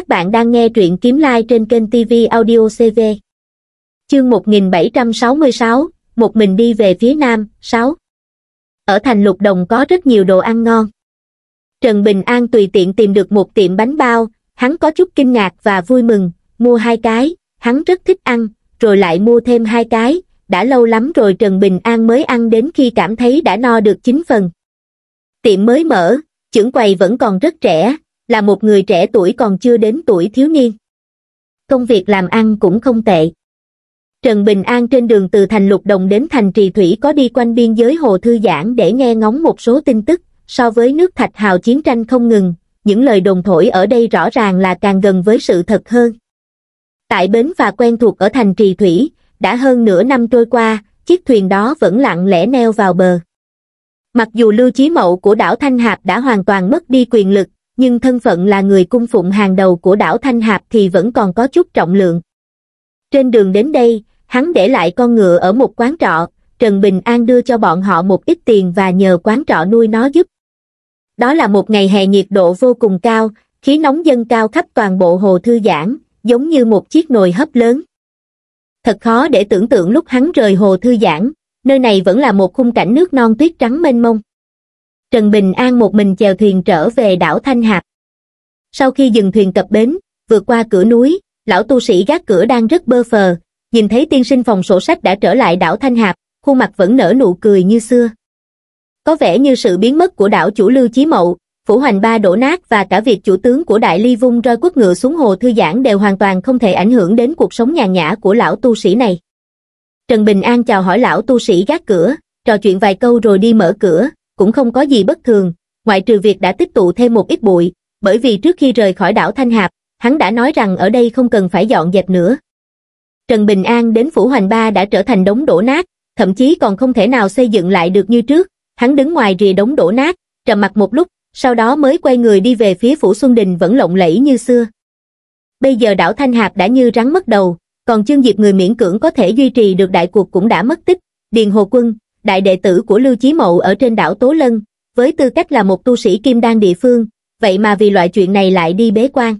Các bạn đang nghe truyện Kiếm Lai trên kênh TV Audio CV. Chương 1766, Một mình đi về phía Nam, 6. Ở thành Lục Đồng có rất nhiều đồ ăn ngon. Trần Bình An tùy tiện tìm được một tiệm bánh bao, hắn có chút kinh ngạc và vui mừng, mua hai cái, hắn rất thích ăn, rồi lại mua thêm hai cái, đã lâu lắm rồi Trần Bình An mới ăn đến khi cảm thấy đã no được chín phần. Tiệm mới mở, trưởng quầy vẫn còn rất trẻ, là một người trẻ tuổi còn chưa đến tuổi thiếu niên. Công việc làm ăn cũng không tệ. Trần Bình An trên đường từ thành Lục Đồng đến thành Trì Thủy có đi quanh biên giới hồ thư giãn để nghe ngóng một số tin tức, so với nước Thạch Hào chiến tranh không ngừng, những lời đồn thổi ở đây rõ ràng là càng gần với sự thật hơn. Tại bến và quen thuộc ở thành Trì Thủy, đã hơn nửa năm trôi qua, chiếc thuyền đó vẫn lặng lẽ neo vào bờ. Mặc dù lưu chí mậu của đảo Thanh Hạp đã hoàn toàn mất đi quyền lực, nhưng thân phận là người cung phụng hàng đầu của đảo Thanh Hạp thì vẫn còn có chút trọng lượng. Trên đường đến đây, hắn để lại con ngựa ở một quán trọ, Trần Bình An đưa cho bọn họ một ít tiền và nhờ quán trọ nuôi nó giúp. Đó là một ngày hè nhiệt độ vô cùng cao, khí nóng dâng cao khắp toàn bộ hồ thư giãn, giống như một chiếc nồi hấp lớn. Thật khó để tưởng tượng lúc hắn rời hồ thư giãn, nơi này vẫn là một khung cảnh nước non tuyết trắng mênh mông. Trần Bình An một mình chèo thuyền trở về đảo Thanh Hạp. Sau khi dừng thuyền cập bến, vượt qua cửa núi, lão tu sĩ gác cửa đang rất bơ phờ, nhìn thấy tiên sinh phòng sổ sách đã trở lại đảo Thanh Hạp, khuôn mặt vẫn nở nụ cười như xưa. Có vẻ như sự biến mất của đảo chủ Lưu Chí Mậu, phủ hoành ba đổ nát và cả việc chủ tướng của Đại Ly vung roi quốc ngựa xuống hồ thư giãn đều hoàn toàn không thể ảnh hưởng đến cuộc sống nhàn nhã của lão tu sĩ này. Trần Bình An chào hỏi lão tu sĩ gác cửa, trò chuyện vài câu rồi đi mở cửa, cũng không có gì bất thường, ngoại trừ việc đã tích tụ thêm một ít bụi, bởi vì trước khi rời khỏi đảo Thanh Hạp, hắn đã nói rằng ở đây không cần phải dọn dẹp nữa. Trần Bình An đến Phủ Hoành Ba đã trở thành đống đổ nát, thậm chí còn không thể nào xây dựng lại được như trước, hắn đứng ngoài rìa đống đổ nát, trầm mặt một lúc, sau đó mới quay người đi về phía Phủ Xuân Đình vẫn lộng lẫy như xưa. Bây giờ đảo Thanh Hạp đã như rắn mất đầu, còn chương diệp người miễn cưỡng có thể duy trì được đại cuộc cũng đã mất tích, Điền Hồ Quân, đại đệ tử của Lưu Chí Mậu ở trên đảo Tố Lân, với tư cách là một tu sĩ kim đan địa phương, vậy mà vì loại chuyện này lại đi bế quan.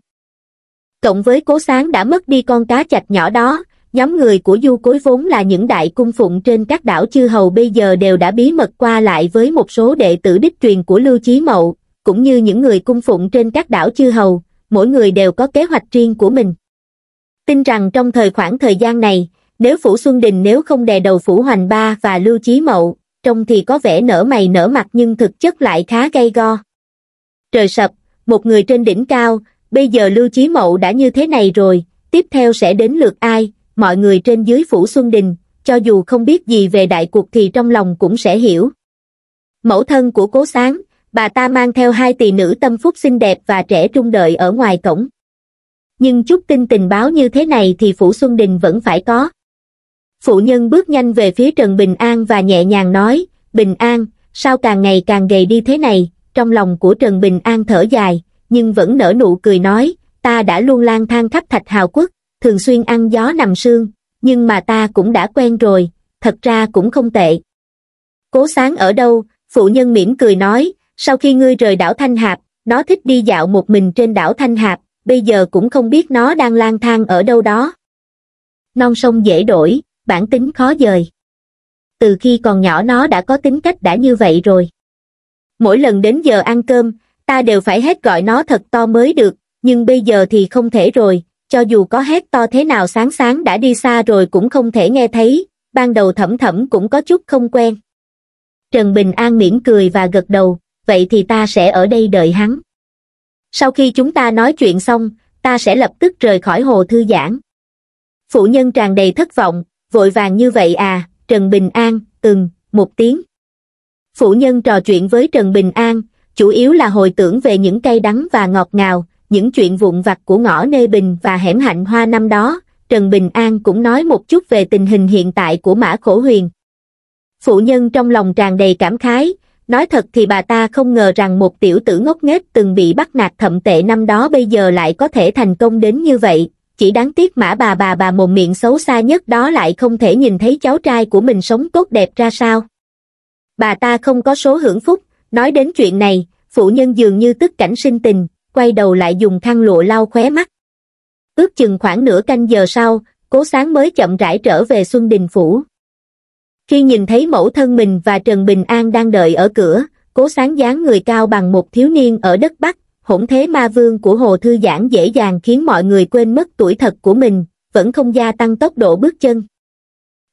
Cộng với cố sáng đã mất đi con cá chạch nhỏ đó, nhóm người của du cối vốn là những đại cung phụng trên các đảo chư hầu bây giờ đều đã bí mật qua lại với một số đệ tử đích truyền của Lưu Chí Mậu, cũng như những người cung phụng trên các đảo chư hầu, mỗi người đều có kế hoạch riêng của mình. Tin rằng trong thời khoảng thời gian này, nếu Phủ Xuân Đình nếu không đè đầu Phủ Hoành Ba và Lưu Chí Mậu, trông thì có vẻ nở mày nở mặt nhưng thực chất lại khá gay go. Trời sập, một người trên đỉnh cao, bây giờ Lưu Chí Mậu đã như thế này rồi, tiếp theo sẽ đến lượt ai, mọi người trên dưới Phủ Xuân Đình, cho dù không biết gì về đại cuộc thì trong lòng cũng sẽ hiểu. Mẫu thân của Cố Sáng, bà ta mang theo hai tỷ nữ tâm phúc xinh đẹp và trẻ trung đợi ở ngoài cổng. Nhưng chút tin tình báo như thế này thì Phủ Xuân Đình vẫn phải có phụ nhân bước nhanh về phía Trần Bình An và nhẹ nhàng nói, Bình An, sao càng ngày càng gầy đi thế này, trong lòng của Trần Bình An thở dài, nhưng vẫn nở nụ cười nói, ta đã luôn lang thang khắp thạch hào quốc, thường xuyên ăn gió nằm sương, nhưng mà ta cũng đã quen rồi, thật ra cũng không tệ. Cố sáng ở đâu, phụ nhân mỉm cười nói, sau khi ngươi rời đảo Thanh Hạp, nó thích đi dạo một mình trên đảo Thanh Hạp, bây giờ cũng không biết nó đang lang thang ở đâu đó. Non sông dễ đổi, bản tính khó dời. Từ khi còn nhỏ nó đã có tính cách đã như vậy rồi. Mỗi lần đến giờ ăn cơm, ta đều phải hét gọi nó thật to mới được, nhưng bây giờ thì không thể rồi, cho dù có hét to thế nào sáng sáng đã đi xa rồi cũng không thể nghe thấy, ban đầu thẩm thẩm cũng có chút không quen. Trần Bình An mỉm cười và gật đầu, vậy thì ta sẽ ở đây đợi hắn. Sau khi chúng ta nói chuyện xong, ta sẽ lập tức rời khỏi hồ thư giãn. Phụ nhân tràn đầy thất vọng, vội vàng như vậy à, Trần Bình An, từng, một tiếng. Phụ nhân trò chuyện với Trần Bình An, chủ yếu là hồi tưởng về những cây đắng và ngọt ngào, những chuyện vụn vặt của ngõ Nê Bình và hẻm hạnh hoa năm đó, Trần Bình An cũng nói một chút về tình hình hiện tại của Mã Khổ Huyền. Phụ nhân trong lòng tràn đầy cảm khái, nói thật thì bà ta không ngờ rằng một tiểu tử ngốc nghếch từng bị bắt nạt thậm tệ năm đó bây giờ lại có thể thành công đến như vậy, chỉ đáng tiếc mã bà bà bà mồm miệng xấu xa nhất đó lại không thể nhìn thấy cháu trai của mình sống tốt đẹp ra sao. Bà ta không có số hưởng phúc, nói đến chuyện này, phụ nhân dường như tức cảnh sinh tình, quay đầu lại dùng khăn lụa lau khóe mắt. Ước chừng khoảng nửa canh giờ sau, cố sáng mới chậm rãi trở về Xuân Đình Phủ. Khi nhìn thấy mẫu thân mình và Trần Bình An đang đợi ở cửa, cố sáng dáng người cao bằng một thiếu niên ở đất Bắc, hỗn thế ma vương của hồ thư giãn dễ dàng khiến mọi người quên mất tuổi thật của mình, vẫn không gia tăng tốc độ bước chân.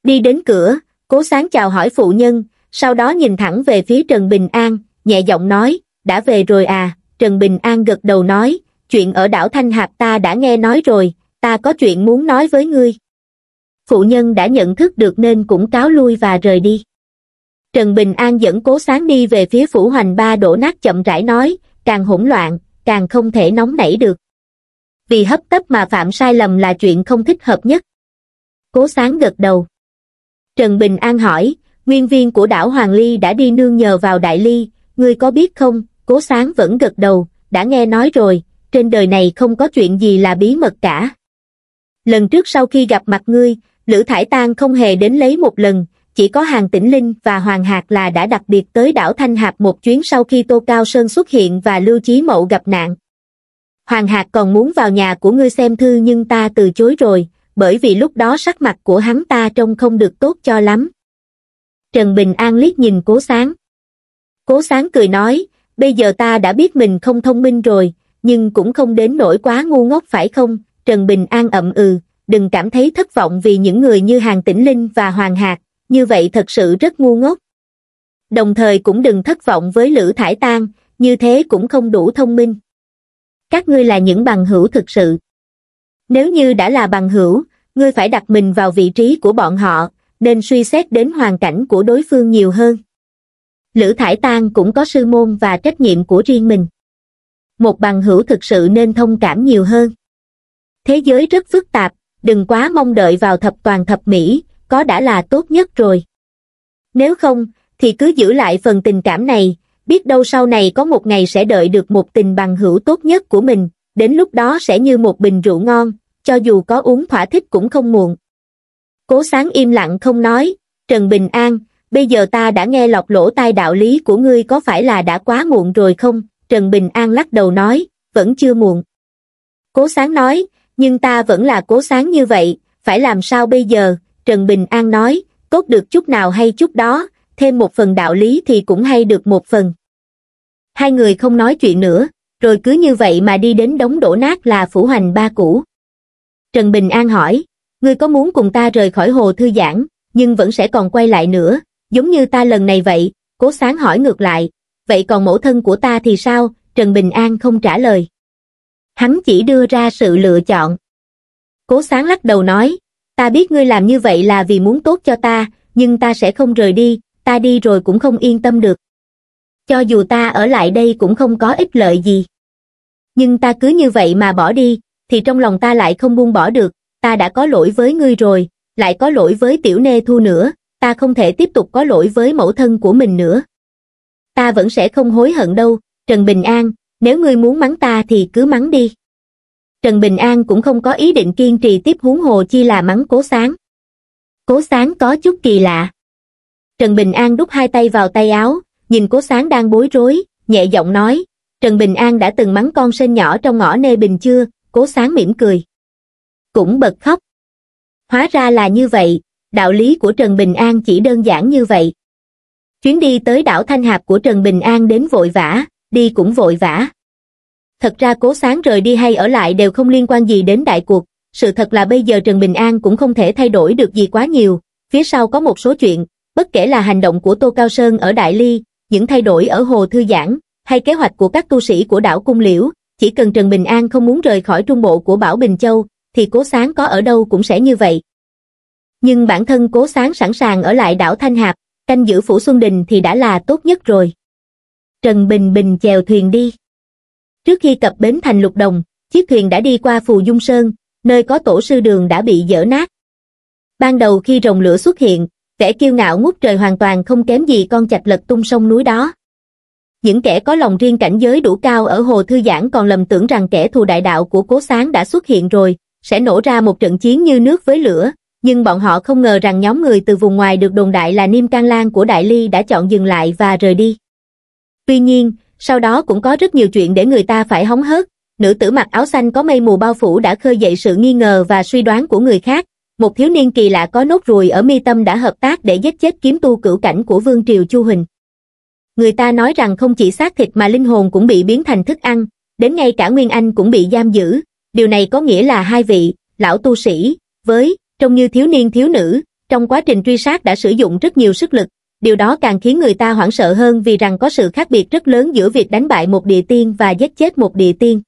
Đi đến cửa, cố sáng chào hỏi phụ nhân, sau đó nhìn thẳng về phía Trần Bình An, nhẹ giọng nói, đã về rồi à, Trần Bình An gật đầu nói, chuyện ở đảo Thanh Hạc ta đã nghe nói rồi, ta có chuyện muốn nói với ngươi. Phụ nhân đã nhận thức được nên cũng cáo lui và rời đi. Trần Bình An dẫn cố sáng đi về phía phủ hoành ba đổ nát chậm rãi nói, càng hỗn loạn, càng không thể nóng nảy được. Vì hấp tấp mà phạm sai lầm là chuyện không thích hợp nhất. Cố sáng gật đầu. Trần Bình An hỏi, nguyên viên của đảo Hoàng Ly đã đi nương nhờ vào Đại Ly, ngươi có biết không? Cố sáng vẫn gật đầu, đã nghe nói rồi, trên đời này không có chuyện gì là bí mật cả. Lần trước sau khi gặp mặt ngươi, Lữ Thải Tan không hề đến lấy một lần, chỉ có hàng tĩnh linh và hoàng hạc là đã đặc biệt tới đảo Thanh Hạp một chuyến sau khi Tô Cao Sơn xuất hiện và Lưu Chí Mậu gặp nạn. Hoàng hạc còn muốn vào nhà của ngươi xem thư nhưng ta từ chối rồi, bởi vì lúc đó sắc mặt của hắn ta trông không được tốt cho lắm. Trần Bình An liếc nhìn cố sáng. Cố sáng cười nói, bây giờ ta đã biết mình không thông minh rồi, nhưng cũng không đến nỗi quá ngu ngốc phải không? Trần Bình An ậm ừ, đừng cảm thấy thất vọng vì những người như Hàng Tĩnh Linh và Hoàng Hạc, như vậy thật sự rất ngu ngốc. Đồng thời cũng đừng thất vọng với Lữ Thải Tan, như thế cũng không đủ thông minh. Các ngươi là những bằng hữu thực sự. Nếu như đã là bằng hữu, ngươi phải đặt mình vào vị trí của bọn họ, nên suy xét đến hoàn cảnh của đối phương nhiều hơn. Lữ Thải Tan cũng có sư môn và trách nhiệm của riêng mình. Một bằng hữu thực sự nên thông cảm nhiều hơn. Thế giới rất phức tạp, đừng quá mong đợi vào thập toàn thập mỹ, có đã là tốt nhất rồi. Nếu không, thì cứ giữ lại phần tình cảm này, biết đâu sau này có một ngày sẽ đợi được một tình bằng hữu tốt nhất của mình, đến lúc đó sẽ như một bình rượu ngon, cho dù có uống thỏa thích cũng không muộn. Cố sáng im lặng không nói, Trần Bình An, bây giờ ta đã nghe lọc lỗ tai đạo lý của ngươi có phải là đã quá muộn rồi không? Trần Bình An lắc đầu nói, vẫn chưa muộn. Cố sáng nói, nhưng ta vẫn là cố sáng như vậy, phải làm sao bây giờ, Trần Bình An nói, cốt được chút nào hay chút đó, thêm một phần đạo lý thì cũng hay được một phần. Hai người không nói chuyện nữa, rồi cứ như vậy mà đi đến đống đổ nát là phủ hành ba cũ. Trần Bình An hỏi, ngươi có muốn cùng ta rời khỏi hồ thư giãn, nhưng vẫn sẽ còn quay lại nữa, giống như ta lần này vậy, cố sáng hỏi ngược lại, vậy còn mẫu thân của ta thì sao, Trần Bình An không trả lời. Hắn chỉ đưa ra sự lựa chọn. Cố sáng lắc đầu nói, ta biết ngươi làm như vậy là vì muốn tốt cho ta, nhưng ta sẽ không rời đi, ta đi rồi cũng không yên tâm được. Cho dù ta ở lại đây cũng không có ích lợi gì. Nhưng ta cứ như vậy mà bỏ đi, thì trong lòng ta lại không buông bỏ được, ta đã có lỗi với ngươi rồi, lại có lỗi với tiểu nê thu nữa, ta không thể tiếp tục có lỗi với mẫu thân của mình nữa. Ta vẫn sẽ không hối hận đâu, Trần Bình An, nếu ngươi muốn mắng ta thì cứ mắng đi. Trần Bình An cũng không có ý định kiên trì tiếp huống hồ chi là mắng cố sáng. Cố sáng có chút kỳ lạ. Trần Bình An đút hai tay vào tay áo, nhìn cố sáng đang bối rối, nhẹ giọng nói, Trần Bình An đã từng mắng con sên nhỏ trong ngõ nê bình chưa, cố sáng mỉm cười. Cũng bật khóc. Hóa ra là như vậy, đạo lý của Trần Bình An chỉ đơn giản như vậy. Chuyến đi tới đảo Thanh Hạp của Trần Bình An đến vội vã, đi cũng vội vã thật ra cố sáng rời đi hay ở lại đều không liên quan gì đến đại cuộc, sự thật là bây giờ Trần Bình An cũng không thể thay đổi được gì quá nhiều, phía sau có một số chuyện, bất kể là hành động của Tô Cao Sơn ở Đại Ly, những thay đổi ở Hồ Thư Giãn, hay kế hoạch của các tu sĩ của đảo Cung Liễu, chỉ cần Trần Bình An không muốn rời khỏi trung bộ của Bảo Bình Châu, thì cố sáng có ở đâu cũng sẽ như vậy. Nhưng bản thân cố sáng sẵn sàng ở lại đảo Thanh Hạp, canh giữ Phủ Xuân Đình thì đã là tốt nhất rồi. Trần Bình Bình chèo thuyền đi. Trước khi cập bến thành lục đồng, chiếc thuyền đã đi qua Phù Dung Sơn, nơi có tổ sư đường đã bị dở nát. Ban đầu khi rồng lửa xuất hiện, kẻ kiêu ngạo ngút trời hoàn toàn không kém gì con chạch lật tung sông núi đó. Những kẻ có lòng riêng cảnh giới đủ cao ở hồ thư giãn còn lầm tưởng rằng kẻ thù đại đạo của cố sáng đã xuất hiện rồi, sẽ nổ ra một trận chiến như nước với lửa, nhưng bọn họ không ngờ rằng nhóm người từ vùng ngoài được đồn đại là Niêm Can Lan của Đại Ly đã chọn dừng lại và rời đi. Tuy nhiên, sau đó cũng có rất nhiều chuyện để người ta phải hóng hớt. Nữ tử mặc áo xanh có mây mù bao phủ đã khơi dậy sự nghi ngờ và suy đoán của người khác. Một thiếu niên kỳ lạ có nốt ruồi ở mi tâm đã hợp tác để giết chết kiếm tu cửu cảnh của Vương Triều Chu Huỳnh. Người ta nói rằng không chỉ xác thịt mà linh hồn cũng bị biến thành thức ăn, đến ngay cả Nguyên Anh cũng bị giam giữ. Điều này có nghĩa là hai vị, lão tu sĩ, với, trông như thiếu niên thiếu nữ, trong quá trình truy sát đã sử dụng rất nhiều sức lực, điều đó càng khiến người ta hoảng sợ hơn vì rằng có sự khác biệt rất lớn giữa việc đánh bại một địa tiên và giết chết một địa tiên.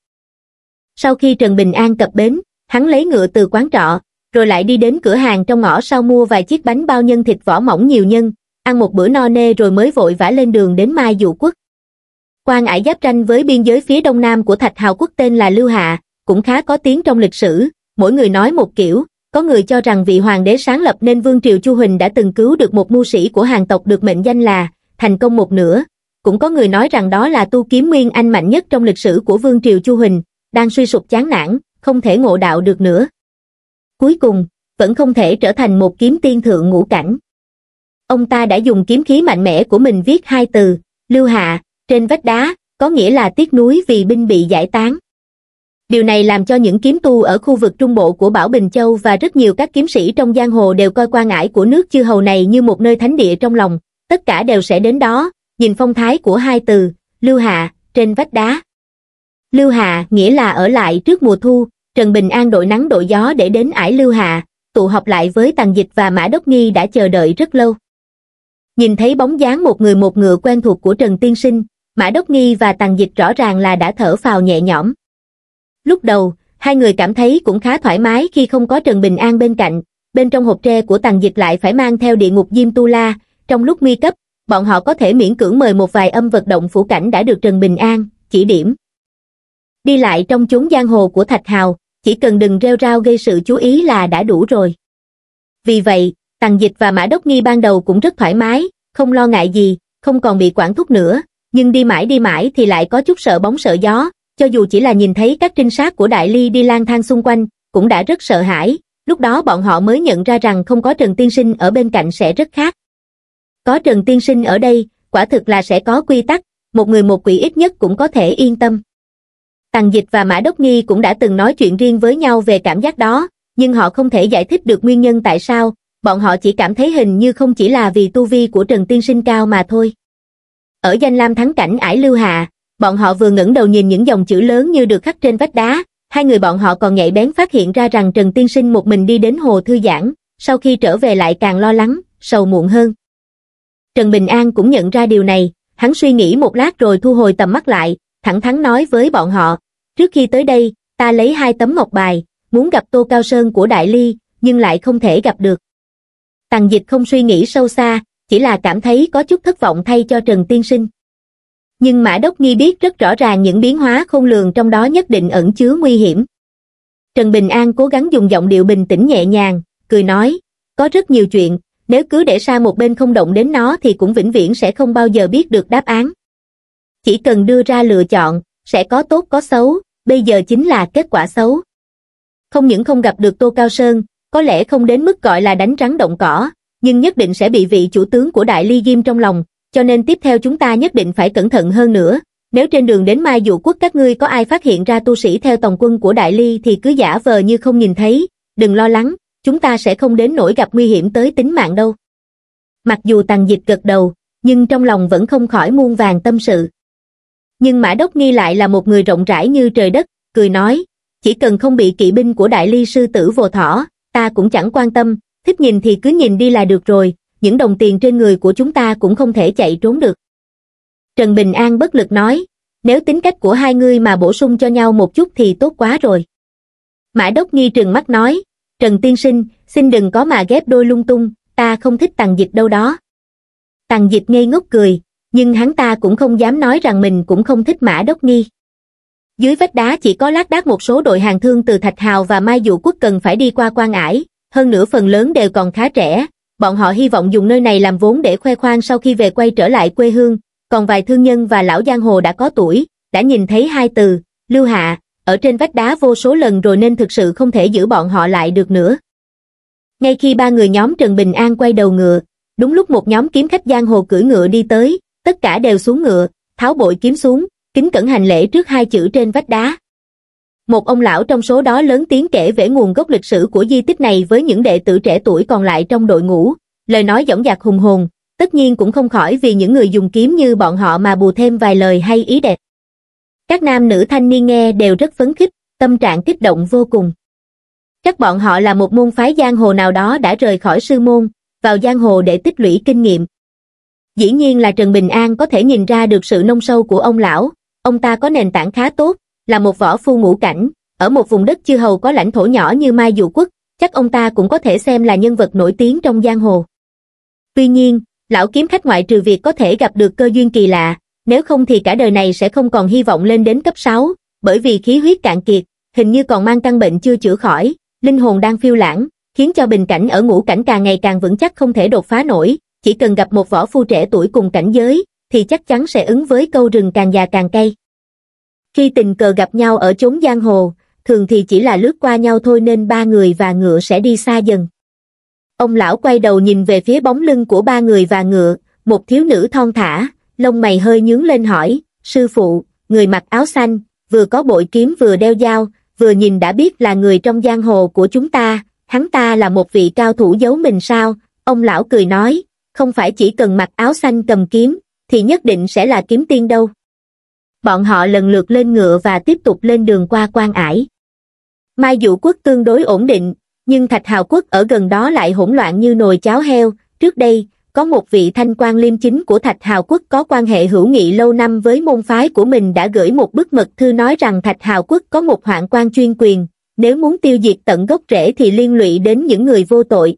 Sau khi Trần Bình An cập bến, hắn lấy ngựa từ quán trọ, rồi lại đi đến cửa hàng trong ngõ sau mua vài chiếc bánh bao nhân thịt vỏ mỏng nhiều nhân, ăn một bữa no nê rồi mới vội vã lên đường đến Mai Dụ Quốc. Quan ải giáp tranh với biên giới phía đông nam của Thạch Hào Quốc tên là Lưu Hạ, cũng khá có tiếng trong lịch sử, mỗi người nói một kiểu, có người cho rằng vị hoàng đế sáng lập nên Vương Triều Chu Huỳnh đã từng cứu được một mưu sĩ của hàng tộc được mệnh danh là thành công một nửa. Cũng có người nói rằng đó là tu kiếm nguyên anh mạnh nhất trong lịch sử của Vương Triều Chu Huỳnh, đang suy sụp chán nản, không thể ngộ đạo được nữa. Cuối cùng, vẫn không thể trở thành một kiếm tiên thượng ngũ cảnh. Ông ta đã dùng kiếm khí mạnh mẽ của mình viết hai từ, lưu hạ, trên vách đá, có nghĩa là tiếc núi vì binh bị giải tán điều này làm cho những kiếm tu ở khu vực trung bộ của Bảo Bình Châu và rất nhiều các kiếm sĩ trong giang hồ đều coi quan ải của nước chư hầu này như một nơi thánh địa trong lòng, tất cả đều sẽ đến đó, nhìn phong thái của hai từ, Lưu Hạ, trên vách đá. Lưu Hạ nghĩa là ở lại trước mùa thu, Trần Bình An đội nắng đội gió để đến ải Lưu Hạ, tụ họp lại với Tàng Dịch và Mã Đốc Nghi đã chờ đợi rất lâu. Nhìn thấy bóng dáng một người một ngựa quen thuộc của Trần Tiên Sinh, Mã Đốc Nghi và Tàng Dịch rõ ràng là đã thở phào nhẹ nhõm lúc đầu hai người cảm thấy cũng khá thoải mái khi không có trần bình an bên cạnh bên trong hộp tre của tàng dịch lại phải mang theo địa ngục diêm tu la trong lúc nguy cấp bọn họ có thể miễn cưỡng mời một vài âm vật động phủ cảnh đã được trần bình an chỉ điểm đi lại trong chốn giang hồ của thạch hào chỉ cần đừng reo rao gây sự chú ý là đã đủ rồi vì vậy tàng dịch và mã đốc nghi ban đầu cũng rất thoải mái không lo ngại gì không còn bị quản thúc nữa nhưng đi mãi đi mãi thì lại có chút sợ bóng sợ gió cho dù chỉ là nhìn thấy các trinh sát của Đại Ly đi lang thang xung quanh, cũng đã rất sợ hãi, lúc đó bọn họ mới nhận ra rằng không có Trần Tiên Sinh ở bên cạnh sẽ rất khác. Có Trần Tiên Sinh ở đây, quả thực là sẽ có quy tắc, một người một quỷ ít nhất cũng có thể yên tâm. Tằng Dịch và Mã Đốc Nghi cũng đã từng nói chuyện riêng với nhau về cảm giác đó, nhưng họ không thể giải thích được nguyên nhân tại sao, bọn họ chỉ cảm thấy hình như không chỉ là vì tu vi của Trần Tiên Sinh cao mà thôi. Ở danh lam thắng cảnh ải lưu Hà bọn họ vừa ngẩng đầu nhìn những dòng chữ lớn như được khắc trên vách đá, hai người bọn họ còn nhạy bén phát hiện ra rằng Trần Tiên Sinh một mình đi đến hồ thư giãn, sau khi trở về lại càng lo lắng, sầu muộn hơn. Trần Bình An cũng nhận ra điều này, hắn suy nghĩ một lát rồi thu hồi tầm mắt lại, thẳng thắn nói với bọn họ, trước khi tới đây, ta lấy hai tấm ngọc bài, muốn gặp Tô Cao Sơn của Đại Ly, nhưng lại không thể gặp được. Tàng dịch không suy nghĩ sâu xa, chỉ là cảm thấy có chút thất vọng thay cho Trần Tiên Sinh nhưng Mã Đốc Nghi biết rất rõ ràng những biến hóa khôn lường trong đó nhất định ẩn chứa nguy hiểm. Trần Bình An cố gắng dùng giọng điệu bình tĩnh nhẹ nhàng, cười nói, có rất nhiều chuyện, nếu cứ để xa một bên không động đến nó thì cũng vĩnh viễn sẽ không bao giờ biết được đáp án. Chỉ cần đưa ra lựa chọn, sẽ có tốt có xấu, bây giờ chính là kết quả xấu. Không những không gặp được Tô Cao Sơn, có lẽ không đến mức gọi là đánh rắn động cỏ, nhưng nhất định sẽ bị vị chủ tướng của Đại Ly Diêm trong lòng, cho nên tiếp theo chúng ta nhất định phải cẩn thận hơn nữa. Nếu trên đường đến Mai Dụ Quốc các ngươi có ai phát hiện ra tu sĩ theo tổng quân của Đại Ly thì cứ giả vờ như không nhìn thấy, đừng lo lắng, chúng ta sẽ không đến nỗi gặp nguy hiểm tới tính mạng đâu. Mặc dù tàn dịch gật đầu, nhưng trong lòng vẫn không khỏi muôn vàng tâm sự. Nhưng Mã Đốc Nghi lại là một người rộng rãi như trời đất, cười nói, chỉ cần không bị kỵ binh của Đại Ly sư tử vồ thỏ, ta cũng chẳng quan tâm, thích nhìn thì cứ nhìn đi là được rồi, những đồng tiền trên người của chúng ta cũng không thể chạy trốn được. Trần Bình An bất lực nói, nếu tính cách của hai ngươi mà bổ sung cho nhau một chút thì tốt quá rồi. Mã Đốc Nghi trừng mắt nói, Trần Tiên Sinh, xin đừng có mà ghép đôi lung tung, ta không thích tàng dịch đâu đó. Tàng dịch ngây ngốc cười, nhưng hắn ta cũng không dám nói rằng mình cũng không thích Mã Đốc Nghi. Dưới vách đá chỉ có lác đác một số đội hàng thương từ Thạch Hào và Mai Dụ Quốc cần phải đi qua quan ải, hơn nữa phần lớn đều còn khá trẻ, bọn họ hy vọng dùng nơi này làm vốn để khoe khoang sau khi về quay trở lại quê hương, còn vài thương nhân và lão giang hồ đã có tuổi, đã nhìn thấy hai từ, lưu hạ, ở trên vách đá vô số lần rồi nên thực sự không thể giữ bọn họ lại được nữa. Ngay khi ba người nhóm Trần Bình An quay đầu ngựa, đúng lúc một nhóm kiếm khách giang hồ cưỡi ngựa đi tới, tất cả đều xuống ngựa, tháo bội kiếm xuống, kính cẩn hành lễ trước hai chữ trên vách đá một ông lão trong số đó lớn tiếng kể về nguồn gốc lịch sử của di tích này với những đệ tử trẻ tuổi còn lại trong đội ngũ, lời nói dõng dạc hùng hồn, tất nhiên cũng không khỏi vì những người dùng kiếm như bọn họ mà bù thêm vài lời hay ý đẹp. Các nam nữ thanh niên nghe đều rất phấn khích, tâm trạng kích động vô cùng. Chắc bọn họ là một môn phái giang hồ nào đó đã rời khỏi sư môn, vào giang hồ để tích lũy kinh nghiệm. Dĩ nhiên là Trần Bình An có thể nhìn ra được sự nông sâu của ông lão, ông ta có nền tảng khá tốt, là một võ phu ngũ cảnh, ở một vùng đất chư hầu có lãnh thổ nhỏ như Mai Dụ Quốc, chắc ông ta cũng có thể xem là nhân vật nổi tiếng trong giang hồ. Tuy nhiên, lão kiếm khách ngoại trừ việc có thể gặp được cơ duyên kỳ lạ, nếu không thì cả đời này sẽ không còn hy vọng lên đến cấp 6, bởi vì khí huyết cạn kiệt, hình như còn mang căn bệnh chưa chữa khỏi, linh hồn đang phiêu lãng, khiến cho bình cảnh ở ngũ cảnh càng ngày càng vững chắc không thể đột phá nổi, chỉ cần gặp một võ phu trẻ tuổi cùng cảnh giới, thì chắc chắn sẽ ứng với câu rừng càng già càng cay. Khi tình cờ gặp nhau ở chốn giang hồ, thường thì chỉ là lướt qua nhau thôi nên ba người và ngựa sẽ đi xa dần. Ông lão quay đầu nhìn về phía bóng lưng của ba người và ngựa, một thiếu nữ thon thả, lông mày hơi nhướng lên hỏi, sư phụ, người mặc áo xanh, vừa có bội kiếm vừa đeo dao, vừa nhìn đã biết là người trong giang hồ của chúng ta, hắn ta là một vị cao thủ giấu mình sao, ông lão cười nói, không phải chỉ cần mặc áo xanh cầm kiếm, thì nhất định sẽ là kiếm tiên đâu bọn họ lần lượt lên ngựa và tiếp tục lên đường qua quan ải mai vũ quốc tương đối ổn định nhưng thạch hào quốc ở gần đó lại hỗn loạn như nồi cháo heo trước đây có một vị thanh quan liêm chính của thạch hào quốc có quan hệ hữu nghị lâu năm với môn phái của mình đã gửi một bức mật thư nói rằng thạch hào quốc có một hoạn quan chuyên quyền nếu muốn tiêu diệt tận gốc rễ thì liên lụy đến những người vô tội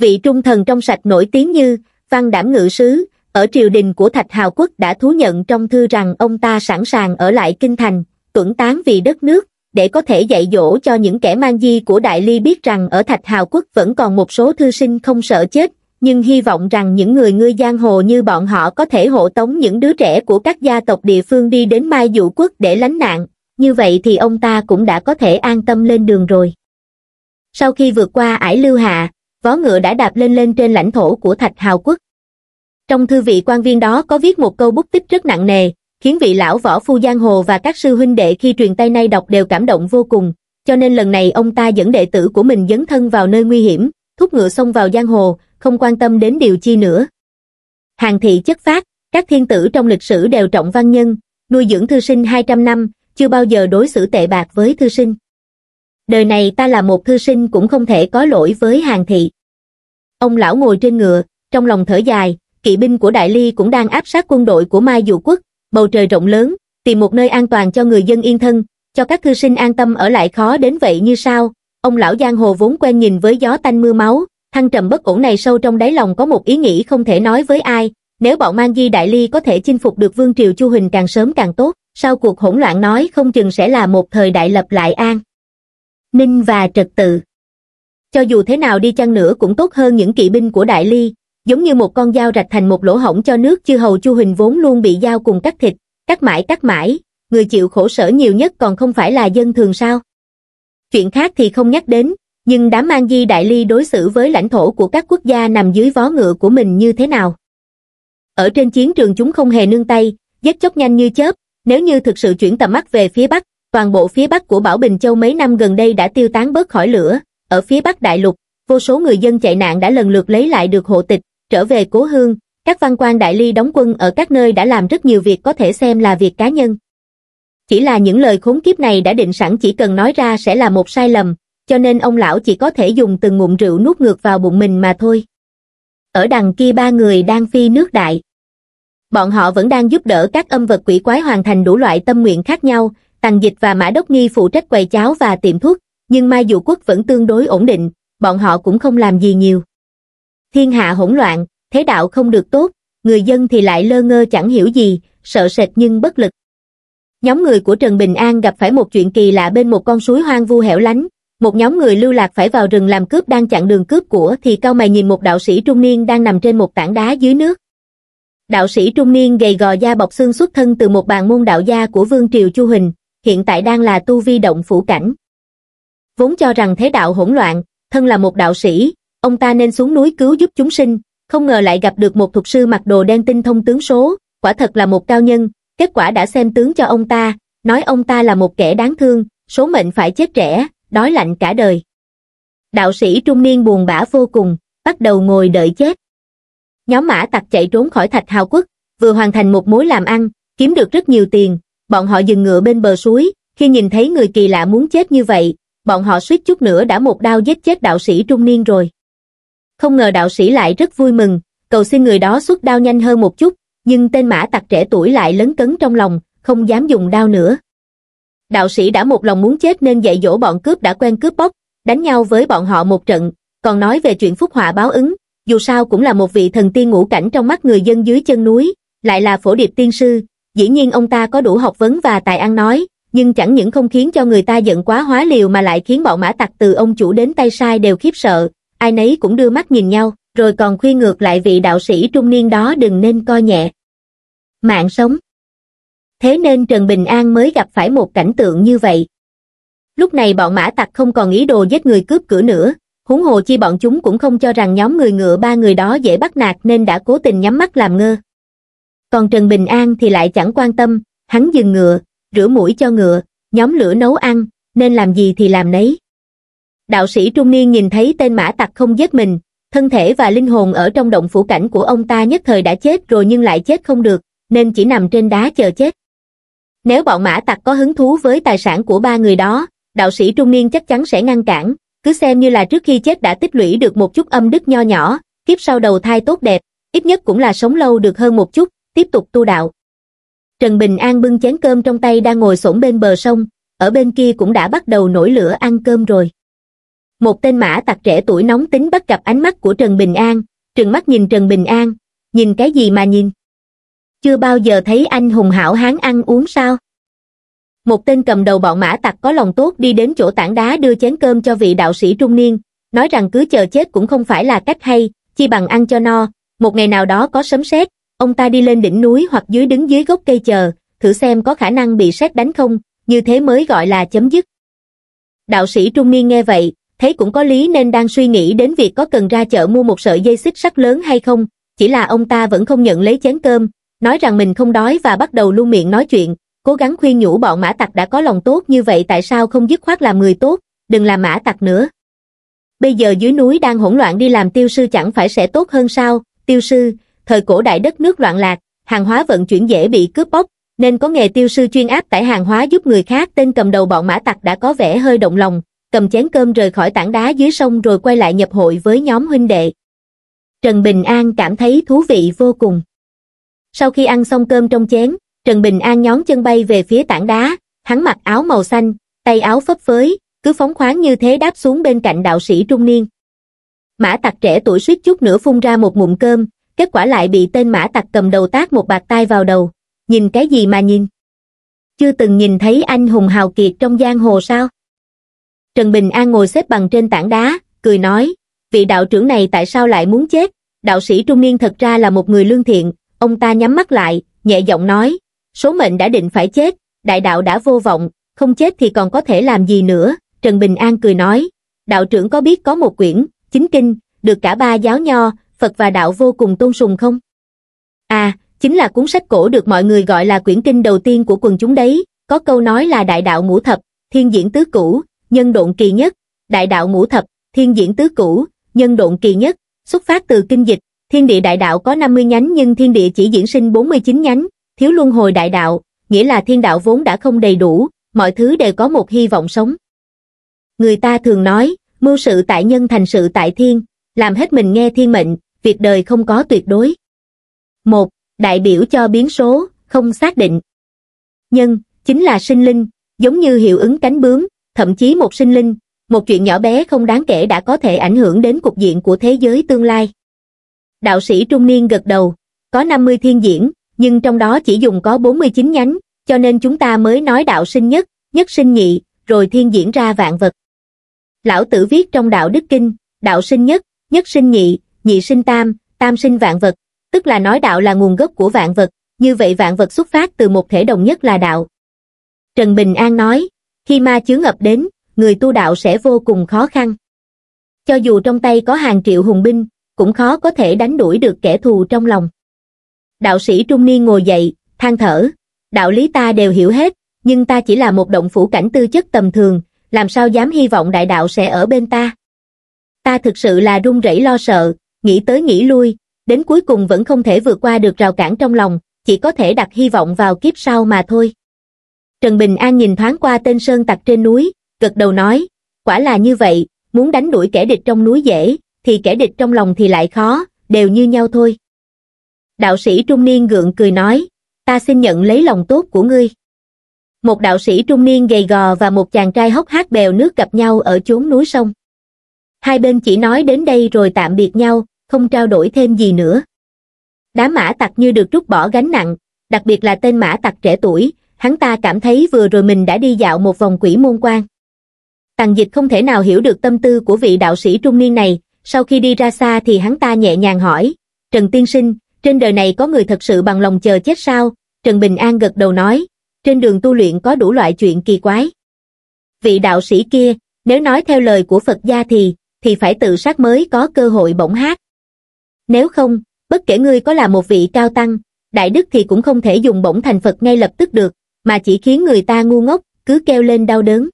vị trung thần trong sạch nổi tiếng như văn đảm ngự sứ ở triều đình của Thạch Hào Quốc đã thú nhận trong thư rằng ông ta sẵn sàng ở lại Kinh Thành, tuẩn tán vì đất nước, để có thể dạy dỗ cho những kẻ mang di của Đại Ly biết rằng ở Thạch Hào Quốc vẫn còn một số thư sinh không sợ chết, nhưng hy vọng rằng những người ngươi giang hồ như bọn họ có thể hộ tống những đứa trẻ của các gia tộc địa phương đi đến Mai Dụ Quốc để lánh nạn, như vậy thì ông ta cũng đã có thể an tâm lên đường rồi. Sau khi vượt qua ải Lưu Hạ, vó ngựa đã đạp lên lên trên lãnh thổ của Thạch Hào Quốc. Trong thư vị quan viên đó có viết một câu bút tích rất nặng nề, khiến vị lão võ phu giang hồ và các sư huynh đệ khi truyền tay nay đọc đều cảm động vô cùng, cho nên lần này ông ta dẫn đệ tử của mình dấn thân vào nơi nguy hiểm, thúc ngựa xông vào giang hồ, không quan tâm đến điều chi nữa. Hàng thị chất phát, các thiên tử trong lịch sử đều trọng văn nhân, nuôi dưỡng thư sinh 200 năm, chưa bao giờ đối xử tệ bạc với thư sinh. Đời này ta là một thư sinh cũng không thể có lỗi với hàng thị. Ông lão ngồi trên ngựa, trong lòng thở dài, kỵ binh của Đại Ly cũng đang áp sát quân đội của Mai Dụ Quốc, bầu trời rộng lớn, tìm một nơi an toàn cho người dân yên thân, cho các thư sinh an tâm ở lại khó đến vậy như sao, ông lão giang hồ vốn quen nhìn với gió tanh mưa máu, thăng trầm bất ổn này sâu trong đáy lòng có một ý nghĩ không thể nói với ai, nếu bọn mang di Đại Ly có thể chinh phục được Vương Triều Chu Huỳnh càng sớm càng tốt, sau cuộc hỗn loạn nói không chừng sẽ là một thời đại lập lại an. Ninh và trật tự Cho dù thế nào đi chăng nữa cũng tốt hơn những kỵ binh của Đại Ly, giống như một con dao rạch thành một lỗ hổng cho nước chư hầu Chu Huỳnh vốn luôn bị dao cùng cắt thịt, cắt mãi cắt mãi, người chịu khổ sở nhiều nhất còn không phải là dân thường sao. Chuyện khác thì không nhắc đến, nhưng đám mang di đại ly đối xử với lãnh thổ của các quốc gia nằm dưới vó ngựa của mình như thế nào. Ở trên chiến trường chúng không hề nương tay, giết chóc nhanh như chớp, nếu như thực sự chuyển tầm mắt về phía Bắc, toàn bộ phía Bắc của Bảo Bình Châu mấy năm gần đây đã tiêu tán bớt khỏi lửa, ở phía Bắc đại lục, vô số người dân chạy nạn đã lần lượt lấy lại được hộ tịch, Trở về cố hương, các văn quan đại ly đóng quân ở các nơi đã làm rất nhiều việc có thể xem là việc cá nhân. Chỉ là những lời khốn kiếp này đã định sẵn chỉ cần nói ra sẽ là một sai lầm, cho nên ông lão chỉ có thể dùng từng ngụm rượu nuốt ngược vào bụng mình mà thôi. Ở đằng kia ba người đang phi nước đại. Bọn họ vẫn đang giúp đỡ các âm vật quỷ quái hoàn thành đủ loại tâm nguyện khác nhau, Tằng Dịch và Mã Đốc Nghi phụ trách quầy cháo và tiệm thuốc, nhưng Mai Dụ Quốc vẫn tương đối ổn định, bọn họ cũng không làm gì nhiều thiên hạ hỗn loạn, thế đạo không được tốt, người dân thì lại lơ ngơ chẳng hiểu gì, sợ sệt nhưng bất lực. Nhóm người của Trần Bình An gặp phải một chuyện kỳ lạ bên một con suối hoang vu hẻo lánh, một nhóm người lưu lạc phải vào rừng làm cướp đang chặn đường cướp của thì cao mày nhìn một đạo sĩ trung niên đang nằm trên một tảng đá dưới nước. Đạo sĩ trung niên gầy gò da bọc xương xuất thân từ một bàn môn đạo gia của Vương Triều Chu Hình, hiện tại đang là tu vi động phủ cảnh. Vốn cho rằng thế đạo hỗn loạn, thân là một đạo sĩ, ông ta nên xuống núi cứu giúp chúng sinh, không ngờ lại gặp được một thuật sư mặc đồ đen tinh thông tướng số, quả thật là một cao nhân, kết quả đã xem tướng cho ông ta, nói ông ta là một kẻ đáng thương, số mệnh phải chết trẻ, đói lạnh cả đời. Đạo sĩ trung niên buồn bã vô cùng, bắt đầu ngồi đợi chết. Nhóm mã tặc chạy trốn khỏi thạch hào quốc, vừa hoàn thành một mối làm ăn, kiếm được rất nhiều tiền, bọn họ dừng ngựa bên bờ suối, khi nhìn thấy người kỳ lạ muốn chết như vậy, bọn họ suýt chút nữa đã một đao giết chết đạo sĩ trung niên rồi không ngờ đạo sĩ lại rất vui mừng, cầu xin người đó xuất đao nhanh hơn một chút, nhưng tên mã tặc trẻ tuổi lại lấn cấn trong lòng, không dám dùng đao nữa. Đạo sĩ đã một lòng muốn chết nên dạy dỗ bọn cướp đã quen cướp bóc, đánh nhau với bọn họ một trận, còn nói về chuyện phúc họa báo ứng, dù sao cũng là một vị thần tiên ngũ cảnh trong mắt người dân dưới chân núi, lại là phổ điệp tiên sư, dĩ nhiên ông ta có đủ học vấn và tài ăn nói, nhưng chẳng những không khiến cho người ta giận quá hóa liều mà lại khiến bọn mã tặc từ ông chủ đến tay sai đều khiếp sợ, ai nấy cũng đưa mắt nhìn nhau, rồi còn khuyên ngược lại vị đạo sĩ trung niên đó đừng nên coi nhẹ. Mạng sống Thế nên Trần Bình An mới gặp phải một cảnh tượng như vậy. Lúc này bọn mã tặc không còn ý đồ giết người cướp cửa nữa, huống hồ chi bọn chúng cũng không cho rằng nhóm người ngựa ba người đó dễ bắt nạt nên đã cố tình nhắm mắt làm ngơ. Còn Trần Bình An thì lại chẳng quan tâm, hắn dừng ngựa, rửa mũi cho ngựa, nhóm lửa nấu ăn, nên làm gì thì làm nấy đạo sĩ trung niên nhìn thấy tên mã tặc không giết mình, thân thể và linh hồn ở trong động phủ cảnh của ông ta nhất thời đã chết rồi nhưng lại chết không được, nên chỉ nằm trên đá chờ chết. Nếu bọn mã tặc có hứng thú với tài sản của ba người đó, đạo sĩ trung niên chắc chắn sẽ ngăn cản, cứ xem như là trước khi chết đã tích lũy được một chút âm đức nho nhỏ, kiếp sau đầu thai tốt đẹp, ít nhất cũng là sống lâu được hơn một chút, tiếp tục tu đạo. Trần Bình An bưng chén cơm trong tay đang ngồi xổm bên bờ sông, ở bên kia cũng đã bắt đầu nổi lửa ăn cơm rồi một tên mã tặc trẻ tuổi nóng tính bắt gặp ánh mắt của trần bình an trừng mắt nhìn trần bình an nhìn cái gì mà nhìn chưa bao giờ thấy anh hùng hảo hán ăn uống sao một tên cầm đầu bọn mã tặc có lòng tốt đi đến chỗ tảng đá đưa chén cơm cho vị đạo sĩ trung niên nói rằng cứ chờ chết cũng không phải là cách hay chi bằng ăn cho no một ngày nào đó có sấm sét ông ta đi lên đỉnh núi hoặc dưới đứng dưới gốc cây chờ thử xem có khả năng bị sét đánh không như thế mới gọi là chấm dứt đạo sĩ trung niên nghe vậy thấy cũng có lý nên đang suy nghĩ đến việc có cần ra chợ mua một sợi dây xích sắt lớn hay không, chỉ là ông ta vẫn không nhận lấy chén cơm, nói rằng mình không đói và bắt đầu luôn miệng nói chuyện, cố gắng khuyên nhủ bọn mã tặc đã có lòng tốt như vậy tại sao không dứt khoát làm người tốt, đừng làm mã tặc nữa. Bây giờ dưới núi đang hỗn loạn đi làm tiêu sư chẳng phải sẽ tốt hơn sao, tiêu sư, thời cổ đại đất nước loạn lạc, hàng hóa vận chuyển dễ bị cướp bóc, nên có nghề tiêu sư chuyên áp tải hàng hóa giúp người khác tên cầm đầu bọn mã tặc đã có vẻ hơi động lòng, cầm chén cơm rời khỏi tảng đá dưới sông rồi quay lại nhập hội với nhóm huynh đệ. Trần Bình An cảm thấy thú vị vô cùng. Sau khi ăn xong cơm trong chén, Trần Bình An nhón chân bay về phía tảng đá, hắn mặc áo màu xanh, tay áo phấp phới, cứ phóng khoáng như thế đáp xuống bên cạnh đạo sĩ trung niên. Mã tặc trẻ tuổi suýt chút nữa phun ra một mụn cơm, kết quả lại bị tên mã tặc cầm đầu tác một bạt tai vào đầu. Nhìn cái gì mà nhìn? Chưa từng nhìn thấy anh hùng hào kiệt trong giang hồ sao? Trần Bình An ngồi xếp bằng trên tảng đá, cười nói, vị đạo trưởng này tại sao lại muốn chết? Đạo sĩ trung niên thật ra là một người lương thiện, ông ta nhắm mắt lại, nhẹ giọng nói, số mệnh đã định phải chết, đại đạo đã vô vọng, không chết thì còn có thể làm gì nữa, Trần Bình An cười nói, đạo trưởng có biết có một quyển, chính kinh, được cả ba giáo nho, Phật và đạo vô cùng tôn sùng không? À, chính là cuốn sách cổ được mọi người gọi là quyển kinh đầu tiên của quần chúng đấy, có câu nói là đại đạo ngũ thập, thiên diễn tứ cửu, nhân độn kỳ nhất, đại đạo ngũ thập, thiên diễn tứ cửu, nhân độn kỳ nhất, xuất phát từ kinh dịch, thiên địa đại đạo có 50 nhánh nhưng thiên địa chỉ diễn sinh 49 nhánh, thiếu luân hồi đại đạo, nghĩa là thiên đạo vốn đã không đầy đủ, mọi thứ đều có một hy vọng sống. Người ta thường nói, mưu sự tại nhân thành sự tại thiên, làm hết mình nghe thiên mệnh, việc đời không có tuyệt đối. một Đại biểu cho biến số, không xác định. Nhân, chính là sinh linh, giống như hiệu ứng cánh bướm, thậm chí một sinh linh, một chuyện nhỏ bé không đáng kể đã có thể ảnh hưởng đến cục diện của thế giới tương lai. Đạo sĩ trung niên gật đầu, có 50 thiên diễn, nhưng trong đó chỉ dùng có 49 nhánh, cho nên chúng ta mới nói đạo sinh nhất, nhất sinh nhị, rồi thiên diễn ra vạn vật. Lão tử viết trong đạo đức kinh, đạo sinh nhất, nhất sinh nhị, nhị sinh tam, tam sinh vạn vật, tức là nói đạo là nguồn gốc của vạn vật, như vậy vạn vật xuất phát từ một thể đồng nhất là đạo. Trần Bình An nói, khi ma chướng ập đến người tu đạo sẽ vô cùng khó khăn cho dù trong tay có hàng triệu hùng binh cũng khó có thể đánh đuổi được kẻ thù trong lòng đạo sĩ trung niên ngồi dậy than thở đạo lý ta đều hiểu hết nhưng ta chỉ là một động phủ cảnh tư chất tầm thường làm sao dám hy vọng đại đạo sẽ ở bên ta ta thực sự là run rẩy lo sợ nghĩ tới nghĩ lui đến cuối cùng vẫn không thể vượt qua được rào cản trong lòng chỉ có thể đặt hy vọng vào kiếp sau mà thôi Trần Bình An nhìn thoáng qua tên sơn tặc trên núi, gật đầu nói, quả là như vậy, muốn đánh đuổi kẻ địch trong núi dễ, thì kẻ địch trong lòng thì lại khó, đều như nhau thôi. Đạo sĩ trung niên gượng cười nói, ta xin nhận lấy lòng tốt của ngươi. Một đạo sĩ trung niên gầy gò và một chàng trai hốc hác bèo nước gặp nhau ở chốn núi sông. Hai bên chỉ nói đến đây rồi tạm biệt nhau, không trao đổi thêm gì nữa. Đám mã tặc như được rút bỏ gánh nặng, đặc biệt là tên mã tặc trẻ tuổi, hắn ta cảm thấy vừa rồi mình đã đi dạo một vòng quỷ môn quan. Tàng dịch không thể nào hiểu được tâm tư của vị đạo sĩ trung niên này, sau khi đi ra xa thì hắn ta nhẹ nhàng hỏi, Trần Tiên Sinh, trên đời này có người thật sự bằng lòng chờ chết sao? Trần Bình An gật đầu nói, trên đường tu luyện có đủ loại chuyện kỳ quái. Vị đạo sĩ kia, nếu nói theo lời của Phật gia thì, thì phải tự sát mới có cơ hội bỗng hát. Nếu không, bất kể ngươi có là một vị cao tăng, đại đức thì cũng không thể dùng bổng thành Phật ngay lập tức được mà chỉ khiến người ta ngu ngốc cứ kêu lên đau đớn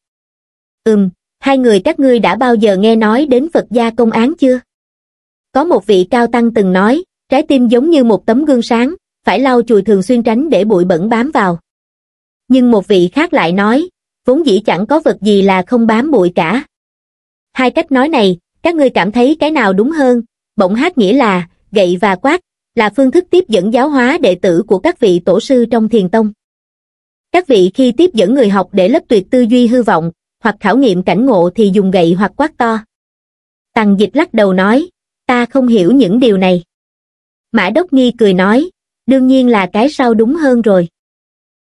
ừm hai người các ngươi đã bao giờ nghe nói đến phật gia công án chưa có một vị cao tăng từng nói trái tim giống như một tấm gương sáng phải lau chùi thường xuyên tránh để bụi bẩn bám vào nhưng một vị khác lại nói vốn dĩ chẳng có vật gì là không bám bụi cả hai cách nói này các ngươi cảm thấy cái nào đúng hơn bỗng hát nghĩa là gậy và quát là phương thức tiếp dẫn giáo hóa đệ tử của các vị tổ sư trong thiền tông các vị khi tiếp dẫn người học để lớp tuyệt tư duy hư vọng hoặc khảo nghiệm cảnh ngộ thì dùng gậy hoặc quát to tằng dịch lắc đầu nói ta không hiểu những điều này mã đốc nghi cười nói đương nhiên là cái sau đúng hơn rồi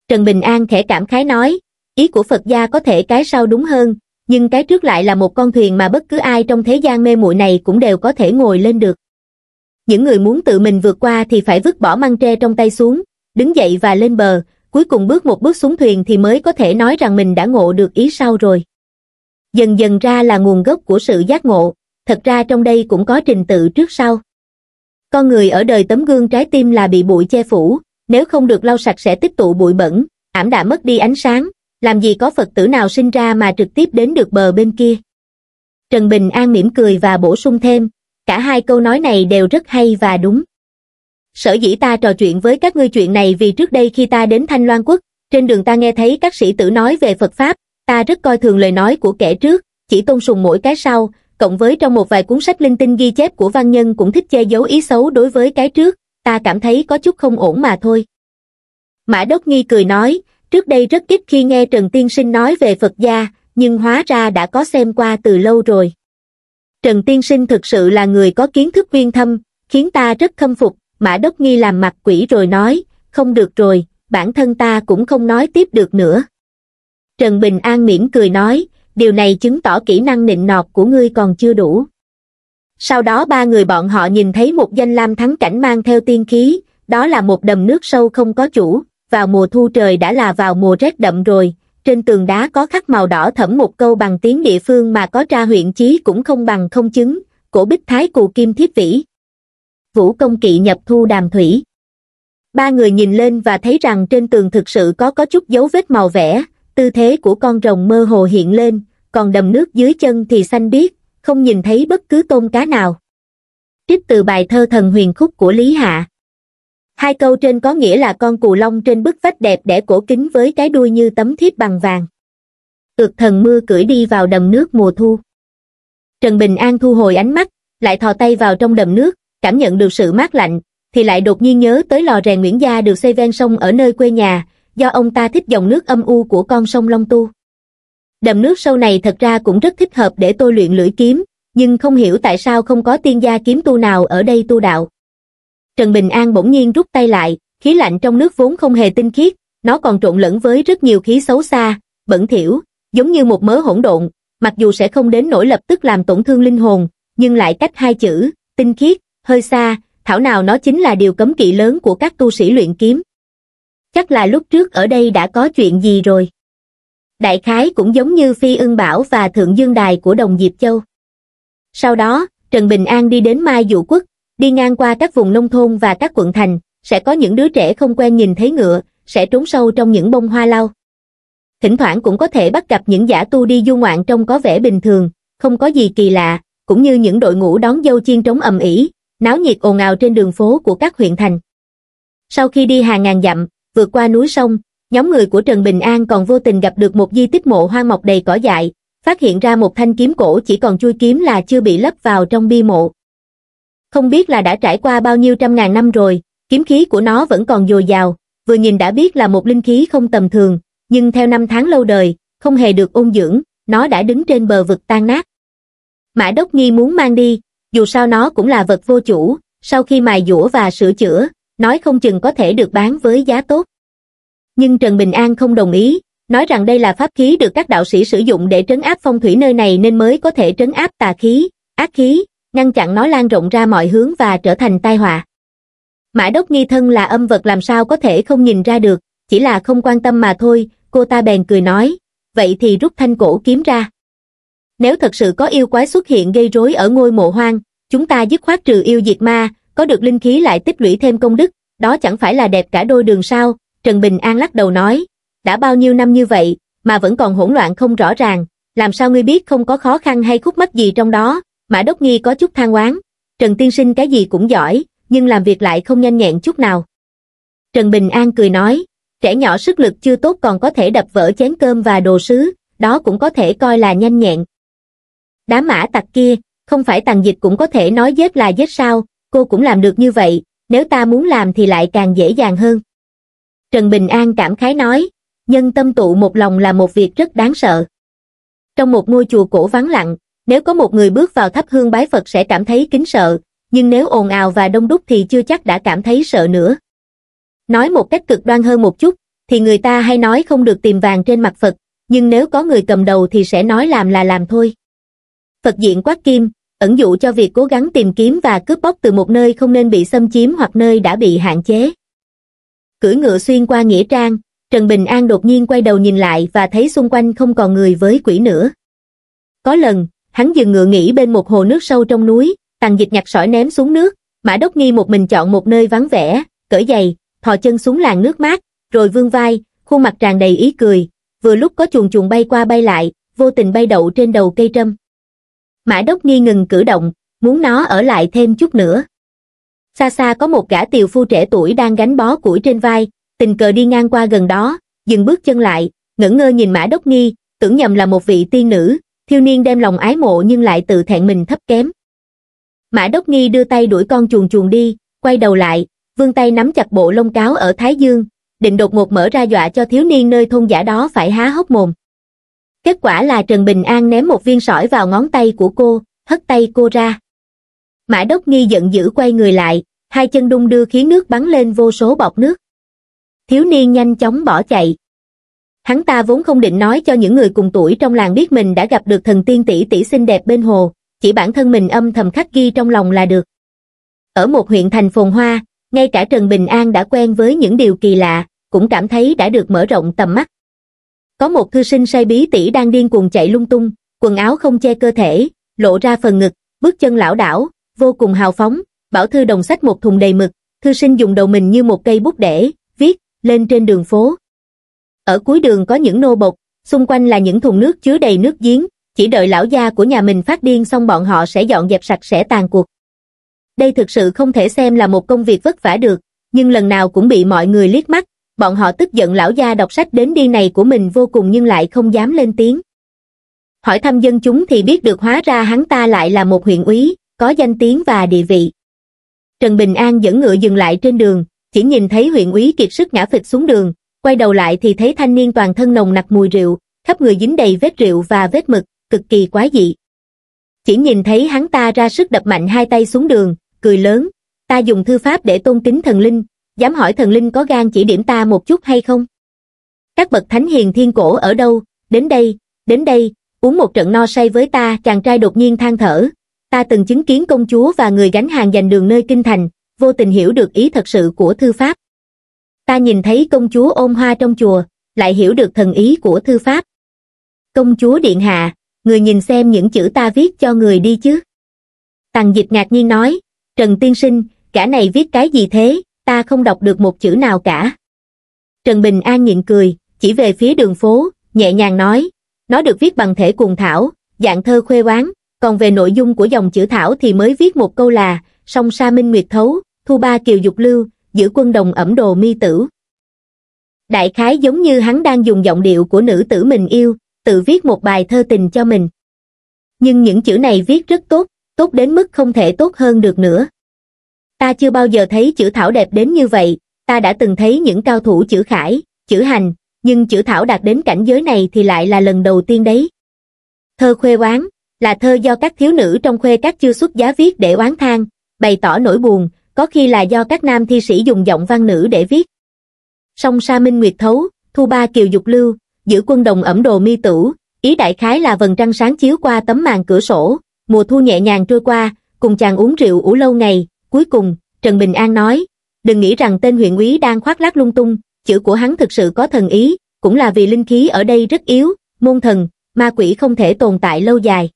trần bình an khẽ cảm khái nói ý của phật gia có thể cái sau đúng hơn nhưng cái trước lại là một con thuyền mà bất cứ ai trong thế gian mê muội này cũng đều có thể ngồi lên được những người muốn tự mình vượt qua thì phải vứt bỏ măng tre trong tay xuống đứng dậy và lên bờ cuối cùng bước một bước xuống thuyền thì mới có thể nói rằng mình đã ngộ được ý sau rồi. Dần dần ra là nguồn gốc của sự giác ngộ, thật ra trong đây cũng có trình tự trước sau. Con người ở đời tấm gương trái tim là bị bụi che phủ, nếu không được lau sạch sẽ tích tụ bụi bẩn, ảm đã mất đi ánh sáng, làm gì có Phật tử nào sinh ra mà trực tiếp đến được bờ bên kia. Trần Bình An mỉm cười và bổ sung thêm, cả hai câu nói này đều rất hay và đúng sở dĩ ta trò chuyện với các ngươi chuyện này vì trước đây khi ta đến Thanh Loan Quốc, trên đường ta nghe thấy các sĩ tử nói về Phật Pháp, ta rất coi thường lời nói của kẻ trước, chỉ tôn sùng mỗi cái sau, cộng với trong một vài cuốn sách linh tinh ghi chép của văn nhân cũng thích che giấu ý xấu đối với cái trước, ta cảm thấy có chút không ổn mà thôi. Mã Đốc Nghi cười nói, trước đây rất ít khi nghe Trần Tiên Sinh nói về Phật gia, nhưng hóa ra đã có xem qua từ lâu rồi. Trần Tiên Sinh thực sự là người có kiến thức viên thâm, khiến ta rất khâm phục, Mã Đốc Nghi làm mặt quỷ rồi nói, không được rồi, bản thân ta cũng không nói tiếp được nữa. Trần Bình An mỉm cười nói, điều này chứng tỏ kỹ năng nịnh nọt của ngươi còn chưa đủ. Sau đó ba người bọn họ nhìn thấy một danh lam thắng cảnh mang theo tiên khí, đó là một đầm nước sâu không có chủ, vào mùa thu trời đã là vào mùa rét đậm rồi, trên tường đá có khắc màu đỏ thẫm một câu bằng tiếng địa phương mà có tra huyện chí cũng không bằng không chứng, cổ bích thái cù kim Thiếp vĩ vũ công kỵ nhập thu đàm thủy. Ba người nhìn lên và thấy rằng trên tường thực sự có có chút dấu vết màu vẽ, tư thế của con rồng mơ hồ hiện lên, còn đầm nước dưới chân thì xanh biếc, không nhìn thấy bất cứ tôm cá nào. Trích từ bài thơ thần huyền khúc của Lý Hạ. Hai câu trên có nghĩa là con cù long trên bức vách đẹp đẽ cổ kính với cái đuôi như tấm thiếp bằng vàng. Ược thần mưa cưỡi đi vào đầm nước mùa thu. Trần Bình An thu hồi ánh mắt, lại thò tay vào trong đầm nước, cảm nhận được sự mát lạnh, thì lại đột nhiên nhớ tới lò rèn Nguyễn Gia được xây ven sông ở nơi quê nhà, do ông ta thích dòng nước âm u của con sông Long Tu. Đầm nước sâu này thật ra cũng rất thích hợp để tôi luyện lưỡi kiếm, nhưng không hiểu tại sao không có tiên gia kiếm tu nào ở đây tu đạo. Trần Bình An bỗng nhiên rút tay lại, khí lạnh trong nước vốn không hề tinh khiết, nó còn trộn lẫn với rất nhiều khí xấu xa, bẩn thỉu, giống như một mớ hỗn độn, mặc dù sẽ không đến nỗi lập tức làm tổn thương linh hồn, nhưng lại cách hai chữ, tinh khiết, hơi xa, thảo nào nó chính là điều cấm kỵ lớn của các tu sĩ luyện kiếm. Chắc là lúc trước ở đây đã có chuyện gì rồi. Đại khái cũng giống như Phi ưng bảo và Thượng Dương Đài của Đồng Diệp Châu. Sau đó, Trần Bình An đi đến Mai Dụ Quốc, đi ngang qua các vùng nông thôn và các quận thành, sẽ có những đứa trẻ không quen nhìn thấy ngựa, sẽ trốn sâu trong những bông hoa lau. Thỉnh thoảng cũng có thể bắt gặp những giả tu đi du ngoạn trông có vẻ bình thường, không có gì kỳ lạ, cũng như những đội ngũ đón dâu chiên trống ầm ĩ, náo nhiệt ồn ào trên đường phố của các huyện thành. Sau khi đi hàng ngàn dặm, vượt qua núi sông, nhóm người của Trần Bình An còn vô tình gặp được một di tích mộ hoang mọc đầy cỏ dại, phát hiện ra một thanh kiếm cổ chỉ còn chui kiếm là chưa bị lấp vào trong bi mộ. Không biết là đã trải qua bao nhiêu trăm ngàn năm rồi, kiếm khí của nó vẫn còn dồi dào, vừa nhìn đã biết là một linh khí không tầm thường, nhưng theo năm tháng lâu đời, không hề được ôn dưỡng, nó đã đứng trên bờ vực tan nát. Mã Đốc Nghi muốn mang đi, dù sao nó cũng là vật vô chủ, sau khi mài dũa và sửa chữa, nói không chừng có thể được bán với giá tốt. Nhưng Trần Bình An không đồng ý, nói rằng đây là pháp khí được các đạo sĩ sử dụng để trấn áp phong thủy nơi này nên mới có thể trấn áp tà khí, ác khí, ngăn chặn nó lan rộng ra mọi hướng và trở thành tai họa. Mã Đốc nghi thân là âm vật làm sao có thể không nhìn ra được, chỉ là không quan tâm mà thôi, cô ta bèn cười nói, vậy thì rút thanh cổ kiếm ra nếu thật sự có yêu quái xuất hiện gây rối ở ngôi mộ hoang, chúng ta dứt khoát trừ yêu diệt ma, có được linh khí lại tích lũy thêm công đức, đó chẳng phải là đẹp cả đôi đường sao, Trần Bình An lắc đầu nói, đã bao nhiêu năm như vậy, mà vẫn còn hỗn loạn không rõ ràng, làm sao ngươi biết không có khó khăn hay khúc mắc gì trong đó, Mã Đốc Nghi có chút than oán, Trần Tiên Sinh cái gì cũng giỏi, nhưng làm việc lại không nhanh nhẹn chút nào. Trần Bình An cười nói, trẻ nhỏ sức lực chưa tốt còn có thể đập vỡ chén cơm và đồ sứ, đó cũng có thể coi là nhanh nhẹn, đám mã tặc kia, không phải tàn dịch cũng có thể nói giết là giết sao, cô cũng làm được như vậy, nếu ta muốn làm thì lại càng dễ dàng hơn. Trần Bình An cảm khái nói, nhân tâm tụ một lòng là một việc rất đáng sợ. Trong một ngôi chùa cổ vắng lặng, nếu có một người bước vào thắp hương bái Phật sẽ cảm thấy kính sợ, nhưng nếu ồn ào và đông đúc thì chưa chắc đã cảm thấy sợ nữa. Nói một cách cực đoan hơn một chút, thì người ta hay nói không được tìm vàng trên mặt Phật, nhưng nếu có người cầm đầu thì sẽ nói làm là làm thôi. Phật diện quát kim, ẩn dụ cho việc cố gắng tìm kiếm và cướp bóc từ một nơi không nên bị xâm chiếm hoặc nơi đã bị hạn chế. Cưỡi ngựa xuyên qua Nghĩa Trang, Trần Bình An đột nhiên quay đầu nhìn lại và thấy xung quanh không còn người với quỷ nữa. Có lần, hắn dừng ngựa nghỉ bên một hồ nước sâu trong núi, tàng dịch nhặt sỏi ném xuống nước, Mã Đốc Nghi một mình chọn một nơi vắng vẻ, cởi giày, thò chân xuống làn nước mát, rồi vươn vai, khuôn mặt tràn đầy ý cười, vừa lúc có chuồn chuồn bay qua bay lại, vô tình bay đậu trên đầu cây trâm. Mã Đốc nghi ngừng cử động, muốn nó ở lại thêm chút nữa. Xa xa có một gã tiều phu trẻ tuổi đang gánh bó củi trên vai, tình cờ đi ngang qua gần đó, dừng bước chân lại, ngẩn ngơ nhìn Mã Đốc Nghi, tưởng nhầm là một vị tiên nữ, thiêu niên đem lòng ái mộ nhưng lại tự thẹn mình thấp kém. Mã Đốc Nghi đưa tay đuổi con chuồn chuồn đi, quay đầu lại, vươn tay nắm chặt bộ lông cáo ở Thái Dương, định đột ngột mở ra dọa cho thiếu niên nơi thôn giả đó phải há hốc mồm. Kết quả là Trần Bình An ném một viên sỏi vào ngón tay của cô, hất tay cô ra. Mã Đốc Nghi giận dữ quay người lại, hai chân đung đưa khiến nước bắn lên vô số bọt nước. Thiếu niên nhanh chóng bỏ chạy. Hắn ta vốn không định nói cho những người cùng tuổi trong làng biết mình đã gặp được thần tiên tỷ tỷ xinh đẹp bên hồ, chỉ bản thân mình âm thầm khắc ghi trong lòng là được. Ở một huyện thành phồn hoa, ngay cả Trần Bình An đã quen với những điều kỳ lạ, cũng cảm thấy đã được mở rộng tầm mắt có một thư sinh say bí tỉ đang điên cuồng chạy lung tung quần áo không che cơ thể lộ ra phần ngực bước chân lão đảo vô cùng hào phóng bảo thư đồng sách một thùng đầy mực thư sinh dùng đầu mình như một cây bút để viết lên trên đường phố ở cuối đường có những nô bộc xung quanh là những thùng nước chứa đầy nước giếng chỉ đợi lão gia của nhà mình phát điên xong bọn họ sẽ dọn dẹp sạch sẽ tàn cuộc đây thực sự không thể xem là một công việc vất vả được nhưng lần nào cũng bị mọi người liếc mắt bọn họ tức giận lão gia đọc sách đến điên này của mình vô cùng nhưng lại không dám lên tiếng. Hỏi thăm dân chúng thì biết được hóa ra hắn ta lại là một huyện úy, có danh tiếng và địa vị. Trần Bình An dẫn ngựa dừng lại trên đường, chỉ nhìn thấy huyện úy kiệt sức ngã phịch xuống đường, quay đầu lại thì thấy thanh niên toàn thân nồng nặc mùi rượu, khắp người dính đầy vết rượu và vết mực, cực kỳ quái dị. Chỉ nhìn thấy hắn ta ra sức đập mạnh hai tay xuống đường, cười lớn, ta dùng thư pháp để tôn kính thần linh, dám hỏi thần linh có gan chỉ điểm ta một chút hay không? Các bậc thánh hiền thiên cổ ở đâu, đến đây, đến đây, uống một trận no say với ta, chàng trai đột nhiên than thở. Ta từng chứng kiến công chúa và người gánh hàng giành đường nơi kinh thành, vô tình hiểu được ý thật sự của thư pháp. Ta nhìn thấy công chúa ôm hoa trong chùa, lại hiểu được thần ý của thư pháp. Công chúa Điện Hạ, người nhìn xem những chữ ta viết cho người đi chứ. Tằng dịch ngạc nhiên nói, Trần Tiên Sinh, cả này viết cái gì thế, ta không đọc được một chữ nào cả. Trần Bình An nhịn cười, chỉ về phía đường phố, nhẹ nhàng nói, nó được viết bằng thể cuồng thảo, dạng thơ khuê quán. còn về nội dung của dòng chữ thảo thì mới viết một câu là, song sa minh nguyệt thấu, thu ba kiều dục lưu, giữ quân đồng ẩm đồ mi tử. Đại khái giống như hắn đang dùng giọng điệu của nữ tử mình yêu, tự viết một bài thơ tình cho mình. Nhưng những chữ này viết rất tốt, tốt đến mức không thể tốt hơn được nữa ta chưa bao giờ thấy chữ thảo đẹp đến như vậy, ta đã từng thấy những cao thủ chữ khải, chữ hành, nhưng chữ thảo đạt đến cảnh giới này thì lại là lần đầu tiên đấy. Thơ khuê oán, là thơ do các thiếu nữ trong khuê các chưa xuất giá viết để oán than, bày tỏ nỗi buồn, có khi là do các nam thi sĩ dùng giọng văn nữ để viết. Song Sa Minh Nguyệt Thấu, Thu Ba Kiều Dục Lưu, giữ quân đồng ẩm đồ mi tử, ý đại khái là vầng trăng sáng chiếu qua tấm màn cửa sổ, mùa thu nhẹ nhàng trôi qua, cùng chàng uống rượu ủ lâu ngày, Cuối cùng, Trần Bình An nói, đừng nghĩ rằng tên huyện úy đang khoác lác lung tung, chữ của hắn thực sự có thần ý, cũng là vì linh khí ở đây rất yếu, môn thần, ma quỷ không thể tồn tại lâu dài.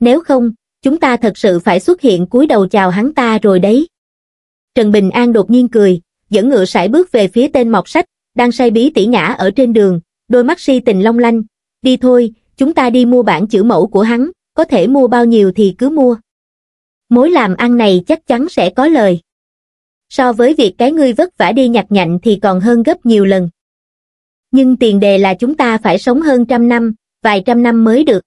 Nếu không, chúng ta thật sự phải xuất hiện cúi đầu chào hắn ta rồi đấy. Trần Bình An đột nhiên cười, dẫn ngựa sải bước về phía tên mọc sách, đang say bí tỉ ngã ở trên đường, đôi mắt si tình long lanh. Đi thôi, chúng ta đi mua bản chữ mẫu của hắn, có thể mua bao nhiêu thì cứ mua mối làm ăn này chắc chắn sẽ có lời. So với việc cái ngươi vất vả đi nhặt nhạnh thì còn hơn gấp nhiều lần. Nhưng tiền đề là chúng ta phải sống hơn trăm năm, vài trăm năm mới được.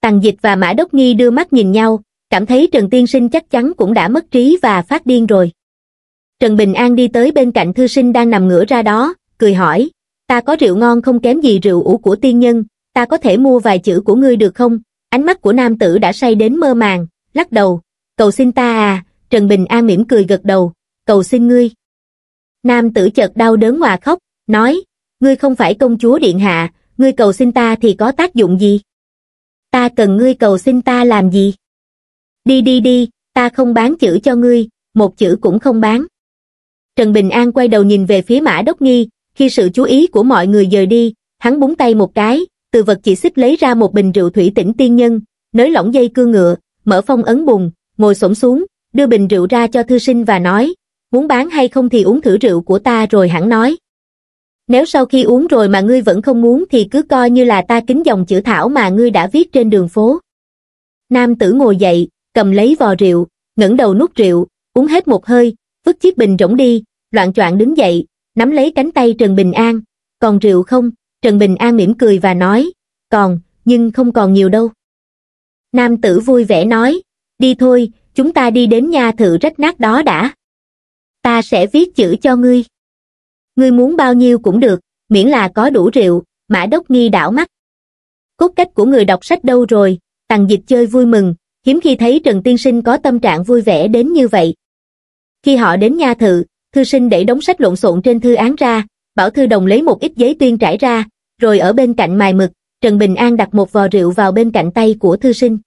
tần dịch và Mã Đốc Nghi đưa mắt nhìn nhau, cảm thấy Trần Tiên Sinh chắc chắn cũng đã mất trí và phát điên rồi. Trần Bình An đi tới bên cạnh thư sinh đang nằm ngửa ra đó, cười hỏi, ta có rượu ngon không kém gì rượu ủ của tiên nhân, ta có thể mua vài chữ của ngươi được không? Ánh mắt của nam tử đã say đến mơ màng, lắc đầu, cầu xin ta à, Trần Bình An mỉm cười gật đầu, cầu xin ngươi. Nam tử chợt đau đớn hòa khóc, nói, ngươi không phải công chúa điện hạ, ngươi cầu xin ta thì có tác dụng gì? Ta cần ngươi cầu xin ta làm gì? Đi đi đi, ta không bán chữ cho ngươi, một chữ cũng không bán. Trần Bình An quay đầu nhìn về phía mã đốc nghi, khi sự chú ý của mọi người dời đi, hắn búng tay một cái, từ vật chỉ xích lấy ra một bình rượu thủy tĩnh tiên nhân, nới lỏng dây cương ngựa, mở phong ấn bùng, ngồi xổm xuống, đưa bình rượu ra cho thư sinh và nói, muốn bán hay không thì uống thử rượu của ta rồi hẳn nói. Nếu sau khi uống rồi mà ngươi vẫn không muốn thì cứ coi như là ta kính dòng chữ thảo mà ngươi đã viết trên đường phố. Nam tử ngồi dậy, cầm lấy vò rượu, ngẩng đầu nuốt rượu, uống hết một hơi, vứt chiếc bình rỗng đi, loạn choạng đứng dậy, nắm lấy cánh tay Trần Bình An, còn rượu không? Trần Bình An mỉm cười và nói, còn, nhưng không còn nhiều đâu. Nam tử vui vẻ nói, đi thôi chúng ta đi đến nhà thự rách nát đó đã ta sẽ viết chữ cho ngươi ngươi muốn bao nhiêu cũng được miễn là có đủ rượu mã đốc nghi đảo mắt cốt cách của người đọc sách đâu rồi tằng dịch chơi vui mừng hiếm khi thấy trần tiên sinh có tâm trạng vui vẻ đến như vậy khi họ đến nhà thự thư sinh để đống sách lộn xộn trên thư án ra bảo thư đồng lấy một ít giấy tuyên trải ra rồi ở bên cạnh mài mực trần bình an đặt một vò rượu vào bên cạnh tay của thư sinh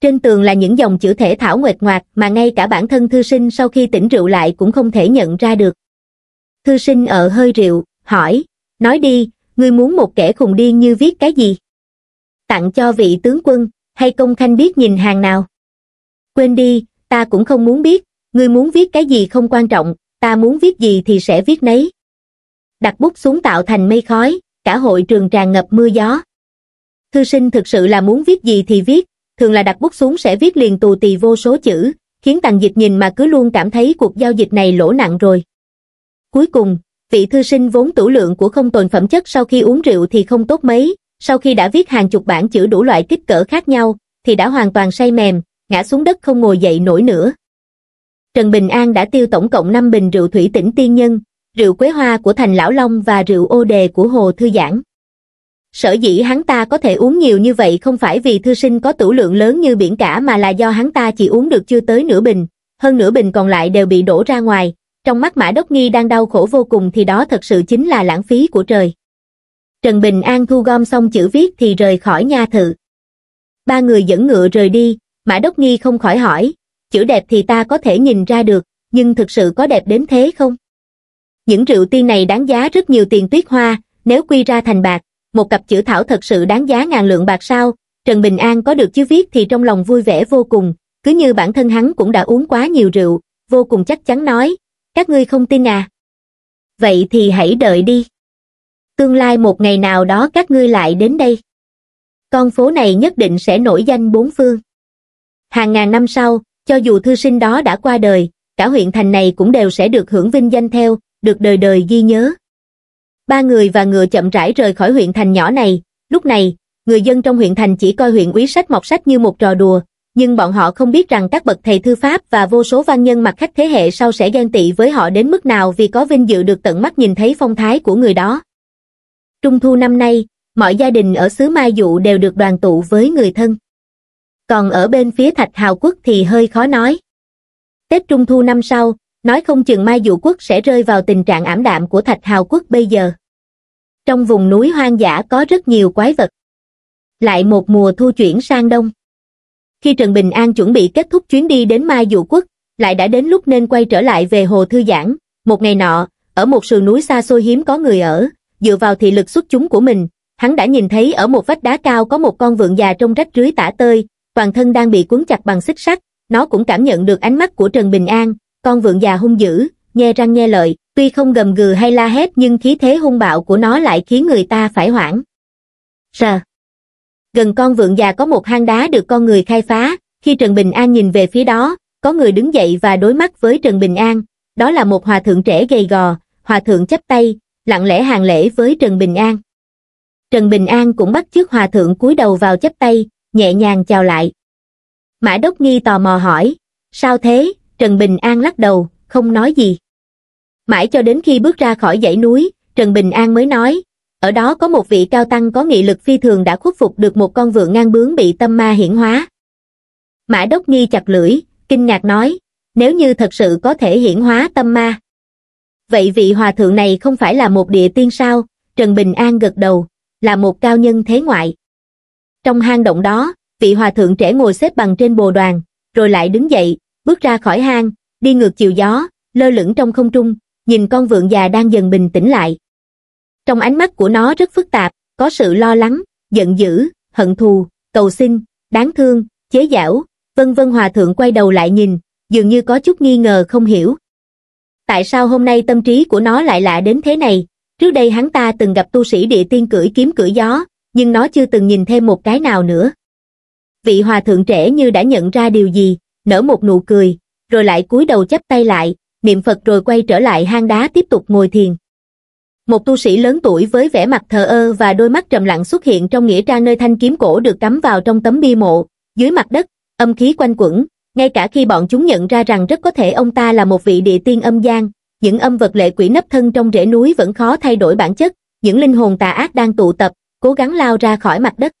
trên tường là những dòng chữ thể thảo nguệt ngoạc mà ngay cả bản thân thư sinh sau khi tỉnh rượu lại cũng không thể nhận ra được. Thư sinh ở hơi rượu, hỏi, nói đi, ngươi muốn một kẻ khùng điên như viết cái gì? Tặng cho vị tướng quân, hay công khanh biết nhìn hàng nào? Quên đi, ta cũng không muốn biết, ngươi muốn viết cái gì không quan trọng, ta muốn viết gì thì sẽ viết nấy. Đặt bút xuống tạo thành mây khói, cả hội trường tràn ngập mưa gió. Thư sinh thực sự là muốn viết gì thì viết, thường là đặt bút xuống sẽ viết liền tù tì vô số chữ, khiến tàng Dịch nhìn mà cứ luôn cảm thấy cuộc giao dịch này lỗ nặng rồi. Cuối cùng, vị thư sinh vốn tủ lượng của không tồn phẩm chất sau khi uống rượu thì không tốt mấy, sau khi đã viết hàng chục bản chữ đủ loại kích cỡ khác nhau, thì đã hoàn toàn say mềm, ngã xuống đất không ngồi dậy nổi nữa. Trần Bình An đã tiêu tổng cộng 5 bình rượu thủy tỉnh tiên nhân, rượu quế hoa của thành Lão Long và rượu ô đề của Hồ Thư Giãn. Sở dĩ hắn ta có thể uống nhiều như vậy không phải vì thư sinh có tửu lượng lớn như biển cả mà là do hắn ta chỉ uống được chưa tới nửa bình, hơn nửa bình còn lại đều bị đổ ra ngoài. Trong mắt Mã Đốc Nghi đang đau khổ vô cùng thì đó thật sự chính là lãng phí của trời. Trần Bình An thu gom xong chữ viết thì rời khỏi nha thự. Ba người dẫn ngựa rời đi, Mã Đốc Nghi không khỏi hỏi, chữ đẹp thì ta có thể nhìn ra được, nhưng thực sự có đẹp đến thế không? Những rượu tiên này đáng giá rất nhiều tiền tuyết hoa, nếu quy ra thành bạc, một cặp chữ thảo thật sự đáng giá ngàn lượng bạc sao, Trần Bình An có được chứ viết thì trong lòng vui vẻ vô cùng, cứ như bản thân hắn cũng đã uống quá nhiều rượu, vô cùng chắc chắn nói, các ngươi không tin à. Vậy thì hãy đợi đi. Tương lai một ngày nào đó các ngươi lại đến đây. Con phố này nhất định sẽ nổi danh bốn phương. Hàng ngàn năm sau, cho dù thư sinh đó đã qua đời, cả huyện thành này cũng đều sẽ được hưởng vinh danh theo, được đời đời ghi nhớ ba người và ngựa chậm rãi rời khỏi huyện thành nhỏ này, lúc này, người dân trong huyện thành chỉ coi huyện úy sách mọc sách như một trò đùa, nhưng bọn họ không biết rằng các bậc thầy thư pháp và vô số văn nhân mặt khách thế hệ sau sẽ ghen tị với họ đến mức nào vì có vinh dự được tận mắt nhìn thấy phong thái của người đó. Trung thu năm nay, mọi gia đình ở xứ Mai Dụ đều được đoàn tụ với người thân. Còn ở bên phía Thạch Hào Quốc thì hơi khó nói. Tết Trung thu năm sau, nói không chừng mai dụ quốc sẽ rơi vào tình trạng ảm đạm của thạch hào quốc bây giờ. Trong vùng núi hoang dã có rất nhiều quái vật. Lại một mùa thu chuyển sang đông. Khi Trần Bình An chuẩn bị kết thúc chuyến đi đến Mai Dụ Quốc, lại đã đến lúc nên quay trở lại về Hồ Thư Giãn. Một ngày nọ, ở một sườn núi xa xôi hiếm có người ở, dựa vào thị lực xuất chúng của mình, hắn đã nhìn thấy ở một vách đá cao có một con vượn già trông rách rưới tả tơi, toàn thân đang bị cuốn chặt bằng xích sắt, nó cũng cảm nhận được ánh mắt của Trần Bình An, con vượng già hung dữ, nghe răng nghe lợi, tuy không gầm gừ hay la hét nhưng khí thế hung bạo của nó lại khiến người ta phải hoảng. R. Gần con vượng già có một hang đá được con người khai phá, khi Trần Bình An nhìn về phía đó, có người đứng dậy và đối mắt với Trần Bình An, đó là một hòa thượng trẻ gầy gò, hòa thượng chấp tay, lặng lẽ hàng lễ với Trần Bình An. Trần Bình An cũng bắt chước hòa thượng cúi đầu vào chấp tay, nhẹ nhàng chào lại. Mã Đốc Nghi tò mò hỏi, sao thế, Trần Bình An lắc đầu, không nói gì. Mãi cho đến khi bước ra khỏi dãy núi, Trần Bình An mới nói, ở đó có một vị cao tăng có nghị lực phi thường đã khuất phục được một con vượng ngang bướng bị tâm ma hiển hóa. Mã Đốc Nghi chặt lưỡi, kinh ngạc nói, nếu như thật sự có thể hiển hóa tâm ma. Vậy vị hòa thượng này không phải là một địa tiên sao? Trần Bình An gật đầu, là một cao nhân thế ngoại. Trong hang động đó, vị hòa thượng trẻ ngồi xếp bằng trên bồ đoàn, rồi lại đứng dậy, bước ra khỏi hang, đi ngược chiều gió, lơ lửng trong không trung, nhìn con vượn già đang dần bình tĩnh lại. Trong ánh mắt của nó rất phức tạp, có sự lo lắng, giận dữ, hận thù, cầu xin, đáng thương, chế giảo, vân vân hòa thượng quay đầu lại nhìn, dường như có chút nghi ngờ không hiểu. Tại sao hôm nay tâm trí của nó lại lạ đến thế này? Trước đây hắn ta từng gặp tu sĩ địa tiên cưỡi kiếm cưỡi gió, nhưng nó chưa từng nhìn thêm một cái nào nữa. Vị hòa thượng trẻ như đã nhận ra điều gì, nở một nụ cười, rồi lại cúi đầu chắp tay lại, niệm Phật rồi quay trở lại hang đá tiếp tục ngồi thiền. Một tu sĩ lớn tuổi với vẻ mặt thờ ơ và đôi mắt trầm lặng xuất hiện trong nghĩa trang nơi thanh kiếm cổ được cắm vào trong tấm bia mộ, dưới mặt đất, âm khí quanh quẩn, ngay cả khi bọn chúng nhận ra rằng rất có thể ông ta là một vị địa tiên âm gian, những âm vật lệ quỷ nấp thân trong rễ núi vẫn khó thay đổi bản chất, những linh hồn tà ác đang tụ tập, cố gắng lao ra khỏi mặt đất.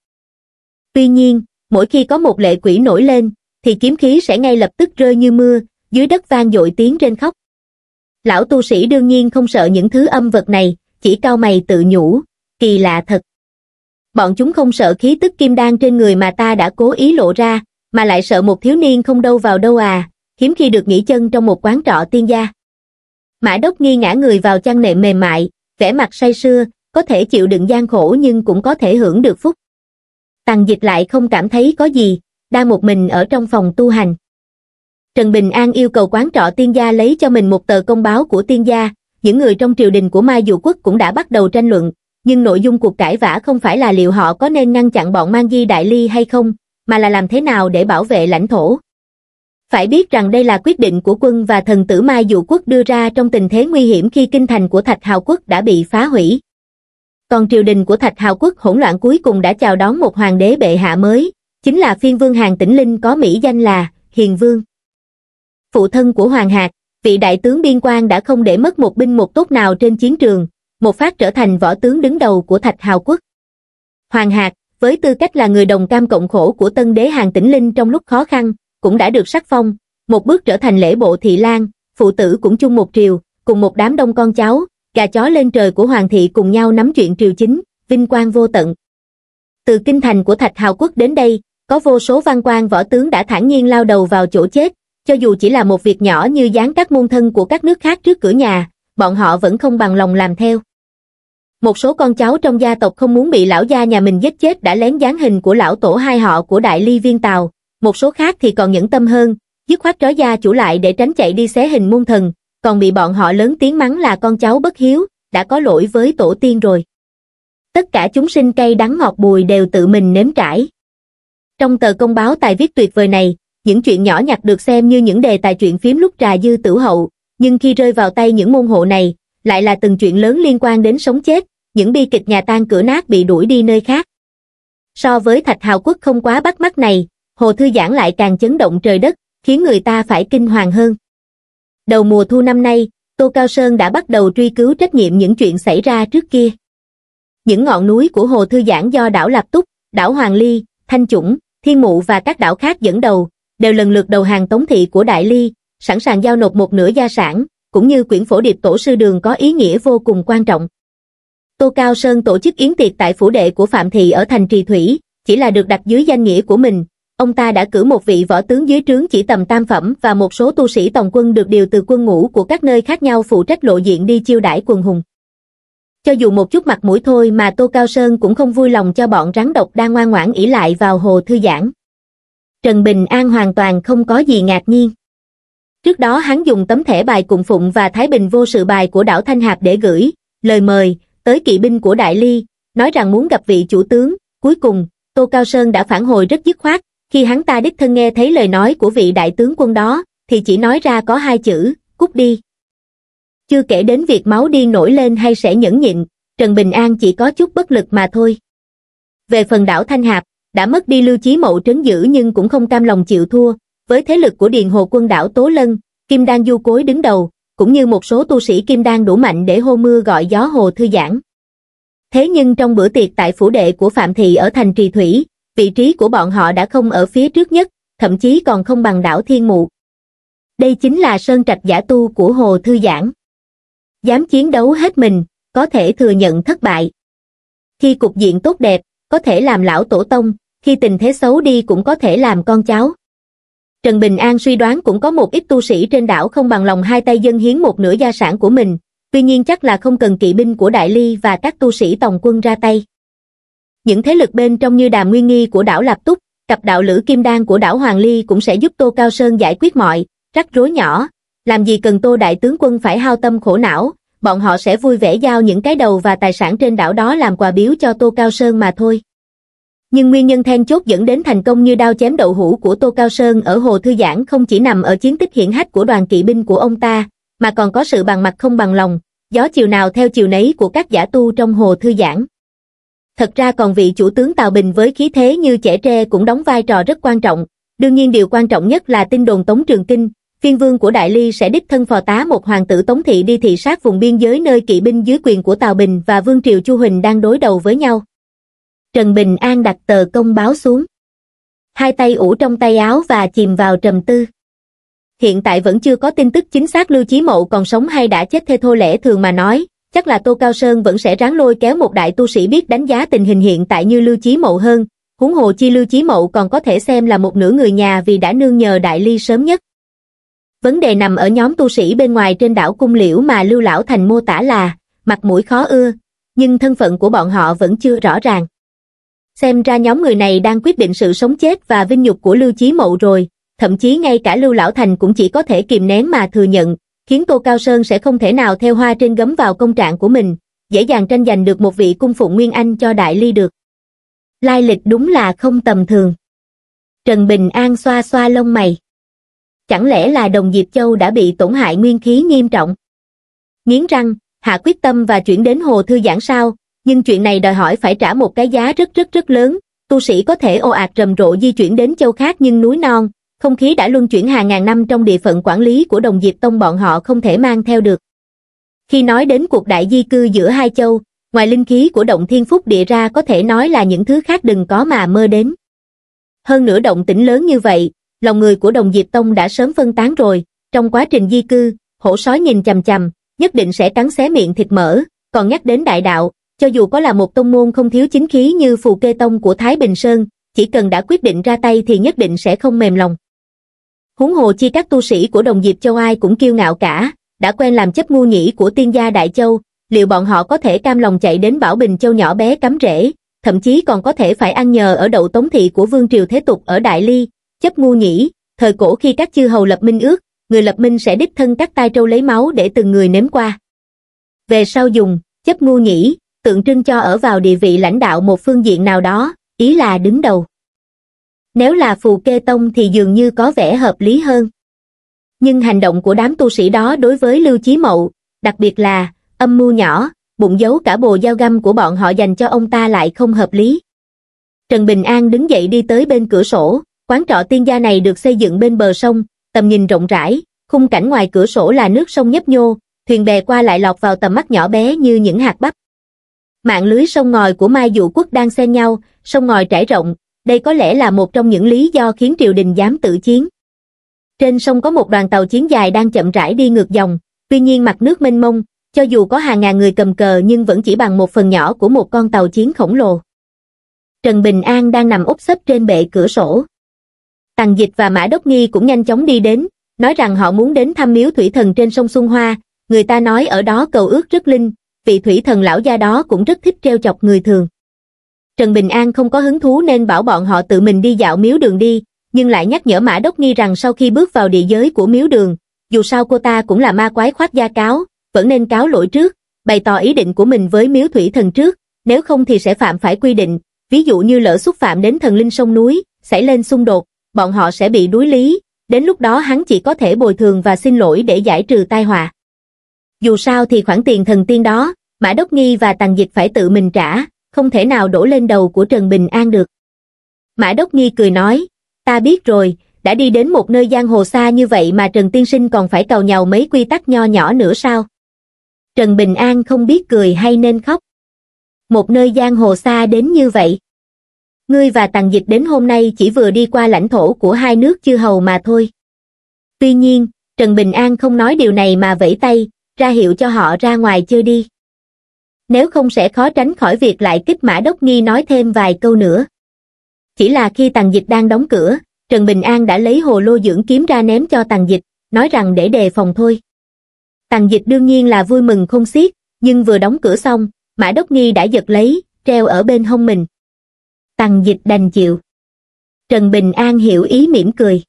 Tuy nhiên, mỗi khi có một lệ quỷ nổi lên, thì kiếm khí sẽ ngay lập tức rơi như mưa dưới đất vang dội tiếng trên khóc lão tu sĩ đương nhiên không sợ những thứ âm vật này chỉ cao mày tự nhủ kỳ lạ thật bọn chúng không sợ khí tức kim đan trên người mà ta đã cố ý lộ ra mà lại sợ một thiếu niên không đâu vào đâu à hiếm khi được nghỉ chân trong một quán trọ tiên gia mã đốc nghi ngã người vào chăn nệm mềm mại vẻ mặt say sưa có thể chịu đựng gian khổ nhưng cũng có thể hưởng được phúc tằng dịch lại không cảm thấy có gì đang một mình ở trong phòng tu hành. Trần Bình An yêu cầu quán trọ tiên gia lấy cho mình một tờ công báo của tiên gia, những người trong triều đình của Mai Dụ Quốc cũng đã bắt đầu tranh luận, nhưng nội dung cuộc cãi vã không phải là liệu họ có nên ngăn chặn bọn Mang Di Đại Ly hay không, mà là làm thế nào để bảo vệ lãnh thổ. Phải biết rằng đây là quyết định của quân và thần tử Mai Dụ Quốc đưa ra trong tình thế nguy hiểm khi kinh thành của Thạch Hào Quốc đã bị phá hủy. Còn triều đình của Thạch Hào Quốc hỗn loạn cuối cùng đã chào đón một hoàng đế bệ hạ mới, chính là phiên vương hàng tỉnh Linh có mỹ danh là Hiền Vương. Phụ thân của Hoàng Hạc, vị đại tướng biên quan đã không để mất một binh một tốt nào trên chiến trường, một phát trở thành võ tướng đứng đầu của Thạch Hào Quốc. Hoàng Hạc, với tư cách là người đồng cam cộng khổ của tân đế hàng tỉnh Linh trong lúc khó khăn, cũng đã được sắc phong, một bước trở thành lễ bộ thị lang, phụ tử cũng chung một triều, cùng một đám đông con cháu, gà chó lên trời của Hoàng thị cùng nhau nắm chuyện triều chính, vinh quang vô tận. Từ kinh thành của Thạch Hào Quốc đến đây, có vô số văn quan võ tướng đã thản nhiên lao đầu vào chỗ chết, cho dù chỉ là một việc nhỏ như dán các môn thân của các nước khác trước cửa nhà, bọn họ vẫn không bằng lòng làm theo. Một số con cháu trong gia tộc không muốn bị lão gia nhà mình giết chết đã lén dán hình của lão tổ hai họ của đại ly viên tàu, một số khác thì còn nhẫn tâm hơn, dứt khoát trói gia chủ lại để tránh chạy đi xé hình môn thần, còn bị bọn họ lớn tiếng mắng là con cháu bất hiếu, đã có lỗi với tổ tiên rồi. Tất cả chúng sinh cây đắng ngọt bùi đều tự mình nếm trải. Trong tờ công báo tài viết tuyệt vời này, những chuyện nhỏ nhặt được xem như những đề tài chuyện phím lúc trà dư tử hậu, nhưng khi rơi vào tay những môn hộ này, lại là từng chuyện lớn liên quan đến sống chết, những bi kịch nhà tan cửa nát bị đuổi đi nơi khác. So với Thạch Hào Quốc không quá bắt mắt này, Hồ Thư Giãn lại càng chấn động trời đất, khiến người ta phải kinh hoàng hơn. Đầu mùa thu năm nay, Tô Cao Sơn đã bắt đầu truy cứu trách nhiệm những chuyện xảy ra trước kia. Những ngọn núi của Hồ Thư Giãn do đảo Lạp Túc, đảo Hoàng Ly, Thanh Chủng, Thiên Mụ và các đảo khác dẫn đầu, đều lần lượt đầu hàng tống thị của Đại Ly, sẵn sàng giao nộp một nửa gia sản, cũng như quyển phổ điệp tổ sư đường có ý nghĩa vô cùng quan trọng. Tô Cao Sơn tổ chức yến tiệc tại phủ đệ của Phạm Thị ở thành Trì Thủy, chỉ là được đặt dưới danh nghĩa của mình. Ông ta đã cử một vị võ tướng dưới trướng chỉ tầm tam phẩm và một số tu sĩ tòng quân được điều từ quân ngũ của các nơi khác nhau phụ trách lộ diện đi chiêu đãi quần hùng cho dù một chút mặt mũi thôi mà Tô Cao Sơn cũng không vui lòng cho bọn rắn độc đang ngoan ngoãn ỉ lại vào hồ thư giãn. Trần Bình An hoàn toàn không có gì ngạc nhiên. Trước đó hắn dùng tấm thẻ bài cùng phụng và Thái Bình vô sự bài của đảo Thanh Hạp để gửi, lời mời, tới kỵ binh của Đại Ly, nói rằng muốn gặp vị chủ tướng, cuối cùng, Tô Cao Sơn đã phản hồi rất dứt khoát, khi hắn ta đích thân nghe thấy lời nói của vị đại tướng quân đó, thì chỉ nói ra có hai chữ, cút đi. Chưa kể đến việc máu điên nổi lên hay sẽ nhẫn nhịn, Trần Bình An chỉ có chút bất lực mà thôi. Về phần đảo Thanh Hạp, đã mất đi lưu chí mậu trấn giữ nhưng cũng không cam lòng chịu thua, với thế lực của Điền Hồ quân đảo Tố Lân, Kim Đan Du Cối đứng đầu, cũng như một số tu sĩ Kim Đan đủ mạnh để hô mưa gọi gió hồ thư giãn. Thế nhưng trong bữa tiệc tại phủ đệ của Phạm Thị ở thành Trì Thủy, vị trí của bọn họ đã không ở phía trước nhất, thậm chí còn không bằng đảo Thiên Mụ. Đây chính là sơn trạch giả tu của Hồ Thư Giãn dám chiến đấu hết mình, có thể thừa nhận thất bại. Khi cục diện tốt đẹp, có thể làm lão tổ tông, khi tình thế xấu đi cũng có thể làm con cháu. Trần Bình An suy đoán cũng có một ít tu sĩ trên đảo không bằng lòng hai tay dân hiến một nửa gia sản của mình, tuy nhiên chắc là không cần kỵ binh của Đại Ly và các tu sĩ tòng quân ra tay. Những thế lực bên trong như Đàm Nguyên Nghi của đảo Lạp Túc, cặp đạo Lữ Kim Đan của đảo Hoàng Ly cũng sẽ giúp Tô Cao Sơn giải quyết mọi rắc rối nhỏ, làm gì cần tô đại tướng quân phải hao tâm khổ não, bọn họ sẽ vui vẻ giao những cái đầu và tài sản trên đảo đó làm quà biếu cho Tô Cao Sơn mà thôi. Nhưng nguyên nhân then chốt dẫn đến thành công như đao chém đậu hũ của Tô Cao Sơn ở Hồ Thư Giãn không chỉ nằm ở chiến tích hiển hách của đoàn kỵ binh của ông ta, mà còn có sự bằng mặt không bằng lòng, gió chiều nào theo chiều nấy của các giả tu trong Hồ Thư Giãn. Thật ra còn vị chủ tướng Tào Bình với khí thế như trẻ tre cũng đóng vai trò rất quan trọng, đương nhiên điều quan trọng nhất là tin đồn Tống Trường Kinh, phiên vương của Đại Ly sẽ đích thân phò tá một hoàng tử Tống Thị đi thị sát vùng biên giới nơi kỵ binh dưới quyền của Tào Bình và Vương Triều Chu Huỳnh đang đối đầu với nhau. Trần Bình An đặt tờ công báo xuống. Hai tay ủ trong tay áo và chìm vào trầm tư. Hiện tại vẫn chưa có tin tức chính xác Lưu Chí Mậu còn sống hay đã chết theo thô lễ thường mà nói, chắc là Tô Cao Sơn vẫn sẽ ráng lôi kéo một đại tu sĩ biết đánh giá tình hình hiện tại như Lưu Chí Mậu hơn, huống hồ chi Lưu Chí Mậu còn có thể xem là một nửa người nhà vì đã nương nhờ Đại Ly sớm nhất. Vấn đề nằm ở nhóm tu sĩ bên ngoài trên đảo cung liễu mà Lưu Lão Thành mô tả là mặt mũi khó ưa, nhưng thân phận của bọn họ vẫn chưa rõ ràng. Xem ra nhóm người này đang quyết định sự sống chết và vinh nhục của Lưu Chí Mậu rồi, thậm chí ngay cả Lưu Lão Thành cũng chỉ có thể kìm nén mà thừa nhận, khiến Tô Cao Sơn sẽ không thể nào theo hoa trên gấm vào công trạng của mình, dễ dàng tranh giành được một vị cung phụng Nguyên Anh cho Đại Ly được. Lai lịch đúng là không tầm thường. Trần Bình An xoa xoa lông mày chẳng lẽ là đồng Diệp Châu đã bị tổn hại nguyên khí nghiêm trọng? Nghiến răng, Hạ quyết tâm và chuyển đến hồ thư giãn sao, nhưng chuyện này đòi hỏi phải trả một cái giá rất rất rất lớn, tu sĩ có thể ô ạt rầm rộ di chuyển đến châu khác nhưng núi non, không khí đã luân chuyển hàng ngàn năm trong địa phận quản lý của đồng Diệp Tông bọn họ không thể mang theo được. Khi nói đến cuộc đại di cư giữa hai châu, ngoài linh khí của động thiên phúc địa ra có thể nói là những thứ khác đừng có mà mơ đến. Hơn nữa động tĩnh lớn như vậy, lòng người của đồng diệp tông đã sớm phân tán rồi, trong quá trình di cư, hổ sói nhìn chằm chằm, nhất định sẽ cắn xé miệng thịt mỡ, còn nhắc đến đại đạo, cho dù có là một tông môn không thiếu chính khí như phù kê tông của Thái Bình Sơn, chỉ cần đã quyết định ra tay thì nhất định sẽ không mềm lòng. húng hồ chi các tu sĩ của đồng diệp châu ai cũng kiêu ngạo cả, đã quen làm chấp ngu nhĩ của tiên gia Đại Châu, liệu bọn họ có thể cam lòng chạy đến Bảo Bình Châu nhỏ bé cắm rễ, thậm chí còn có thể phải ăn nhờ ở đậu tống thị của Vương Triều Thế Tục ở Đại Ly, chấp ngu nhĩ thời cổ khi các chư hầu lập minh ước người lập minh sẽ đích thân cắt tay trâu lấy máu để từng người nếm qua về sau dùng chấp ngu nhĩ tượng trưng cho ở vào địa vị lãnh đạo một phương diện nào đó ý là đứng đầu nếu là phù kê tông thì dường như có vẻ hợp lý hơn nhưng hành động của đám tu sĩ đó đối với lưu chí mậu đặc biệt là âm mưu nhỏ bụng giấu cả bồ dao găm của bọn họ dành cho ông ta lại không hợp lý trần bình an đứng dậy đi tới bên cửa sổ Quán trọ tiên gia này được xây dựng bên bờ sông, tầm nhìn rộng rãi, khung cảnh ngoài cửa sổ là nước sông nhấp nhô, thuyền bè qua lại lọt vào tầm mắt nhỏ bé như những hạt bắp. Mạng lưới sông ngòi của Mai Dụ Quốc đang xen nhau, sông ngòi trải rộng, đây có lẽ là một trong những lý do khiến triều đình dám tự chiến. Trên sông có một đoàn tàu chiến dài đang chậm rãi đi ngược dòng, tuy nhiên mặt nước mênh mông, cho dù có hàng ngàn người cầm cờ nhưng vẫn chỉ bằng một phần nhỏ của một con tàu chiến khổng lồ. Trần Bình An đang nằm úp sấp trên bệ cửa sổ, Tàng Dịch và Mã Đốc Nghi cũng nhanh chóng đi đến, nói rằng họ muốn đến thăm miếu thủy thần trên sông Xuân Hoa, người ta nói ở đó cầu ước rất linh, vị thủy thần lão gia đó cũng rất thích treo chọc người thường. Trần Bình An không có hứng thú nên bảo bọn họ tự mình đi dạo miếu đường đi, nhưng lại nhắc nhở Mã Đốc Nghi rằng sau khi bước vào địa giới của miếu đường, dù sao cô ta cũng là ma quái khoác gia cáo, vẫn nên cáo lỗi trước, bày tỏ ý định của mình với miếu thủy thần trước, nếu không thì sẽ phạm phải quy định, ví dụ như lỡ xúc phạm đến thần linh sông núi, xảy lên xung đột, bọn họ sẽ bị đuối lý, đến lúc đó hắn chỉ có thể bồi thường và xin lỗi để giải trừ tai họa. Dù sao thì khoản tiền thần tiên đó, Mã Đốc Nghi và Tàng Dịch phải tự mình trả, không thể nào đổ lên đầu của Trần Bình An được. Mã Đốc Nghi cười nói, ta biết rồi, đã đi đến một nơi giang hồ xa như vậy mà Trần Tiên Sinh còn phải cầu nhau mấy quy tắc nho nhỏ nữa sao? Trần Bình An không biết cười hay nên khóc. Một nơi giang hồ xa đến như vậy ngươi và tàn dịch đến hôm nay chỉ vừa đi qua lãnh thổ của hai nước chư hầu mà thôi. Tuy nhiên, Trần Bình An không nói điều này mà vẫy tay, ra hiệu cho họ ra ngoài chơi đi. Nếu không sẽ khó tránh khỏi việc lại kích mã đốc nghi nói thêm vài câu nữa. Chỉ là khi tàn dịch đang đóng cửa, Trần Bình An đã lấy hồ lô dưỡng kiếm ra ném cho tàn dịch, nói rằng để đề phòng thôi. Tàn dịch đương nhiên là vui mừng không xiết, nhưng vừa đóng cửa xong, mã đốc nghi đã giật lấy, treo ở bên hông mình tằng dịch đành chịu. Trần Bình An hiểu ý mỉm cười.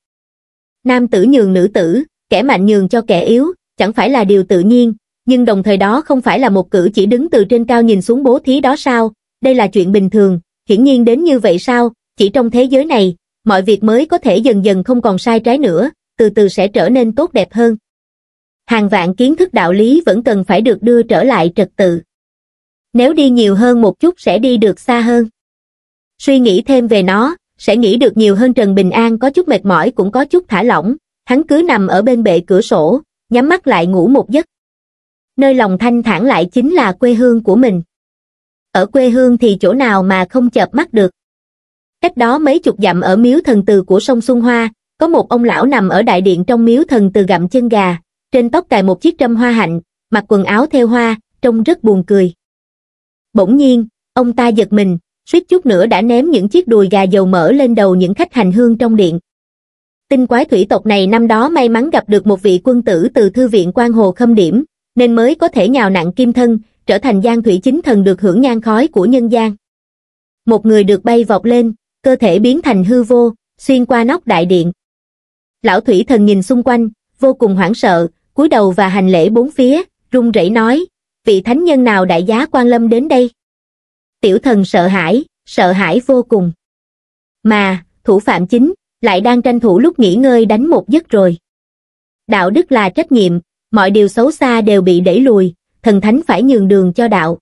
Nam tử nhường nữ tử, kẻ mạnh nhường cho kẻ yếu, chẳng phải là điều tự nhiên, nhưng đồng thời đó không phải là một cử chỉ đứng từ trên cao nhìn xuống bố thí đó sao, đây là chuyện bình thường, hiển nhiên đến như vậy sao, chỉ trong thế giới này, mọi việc mới có thể dần dần không còn sai trái nữa, từ từ sẽ trở nên tốt đẹp hơn. Hàng vạn kiến thức đạo lý vẫn cần phải được đưa trở lại trật tự. Nếu đi nhiều hơn một chút sẽ đi được xa hơn. Suy nghĩ thêm về nó, sẽ nghĩ được nhiều hơn Trần Bình An có chút mệt mỏi cũng có chút thả lỏng, hắn cứ nằm ở bên bệ cửa sổ, nhắm mắt lại ngủ một giấc. Nơi lòng thanh thản lại chính là quê hương của mình. Ở quê hương thì chỗ nào mà không chợp mắt được. Cách đó mấy chục dặm ở miếu thần từ của sông Xuân Hoa, có một ông lão nằm ở đại điện trong miếu thần từ gặm chân gà, trên tóc cài một chiếc trâm hoa hạnh, mặc quần áo theo hoa, trông rất buồn cười. Bỗng nhiên, ông ta giật mình, suýt chút nữa đã ném những chiếc đùi gà dầu mỡ lên đầu những khách hành hương trong điện tinh quái thủy tộc này năm đó may mắn gặp được một vị quân tử từ thư viện quan hồ khâm điểm nên mới có thể nhào nặng kim thân trở thành giang thủy chính thần được hưởng nhan khói của nhân gian một người được bay vọt lên cơ thể biến thành hư vô xuyên qua nóc đại điện lão thủy thần nhìn xung quanh vô cùng hoảng sợ cúi đầu và hành lễ bốn phía run rẩy nói vị thánh nhân nào đại giá quan lâm đến đây tiểu thần sợ hãi, sợ hãi vô cùng. Mà, thủ phạm chính, lại đang tranh thủ lúc nghỉ ngơi đánh một giấc rồi. Đạo đức là trách nhiệm, mọi điều xấu xa đều bị đẩy lùi, thần thánh phải nhường đường cho đạo.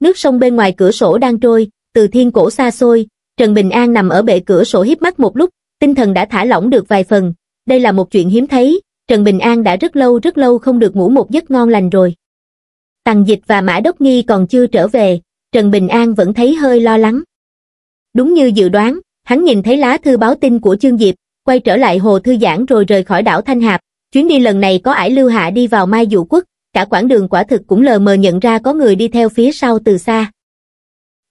Nước sông bên ngoài cửa sổ đang trôi, từ thiên cổ xa xôi, Trần Bình An nằm ở bệ cửa sổ hiếp mắt một lúc, tinh thần đã thả lỏng được vài phần. Đây là một chuyện hiếm thấy, Trần Bình An đã rất lâu rất lâu không được ngủ một giấc ngon lành rồi. Tằng dịch và Mã Đốc Nghi còn chưa trở về, trần bình an vẫn thấy hơi lo lắng đúng như dự đoán hắn nhìn thấy lá thư báo tin của Trương diệp quay trở lại hồ thư giãn rồi rời khỏi đảo thanh hạp chuyến đi lần này có ải lưu hạ đi vào mai dụ quốc cả quãng đường quả thực cũng lờ mờ nhận ra có người đi theo phía sau từ xa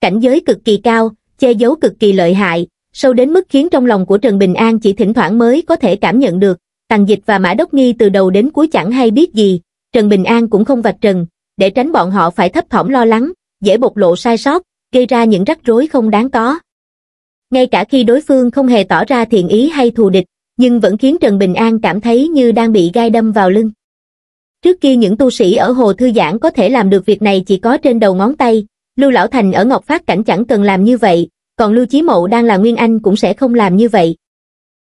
cảnh giới cực kỳ cao che giấu cực kỳ lợi hại sâu đến mức khiến trong lòng của trần bình an chỉ thỉnh thoảng mới có thể cảm nhận được tàng dịch và mã đốc nghi từ đầu đến cuối chẳng hay biết gì trần bình an cũng không vạch trần để tránh bọn họ phải thấp thỏm lo lắng dễ bộc lộ sai sót, gây ra những rắc rối không đáng có. Ngay cả khi đối phương không hề tỏ ra thiện ý hay thù địch, nhưng vẫn khiến Trần Bình An cảm thấy như đang bị gai đâm vào lưng. Trước kia những tu sĩ ở Hồ Thư Giãn có thể làm được việc này chỉ có trên đầu ngón tay, Lưu Lão Thành ở Ngọc Phát Cảnh chẳng cần làm như vậy, còn Lưu Chí Mậu đang là Nguyên Anh cũng sẽ không làm như vậy.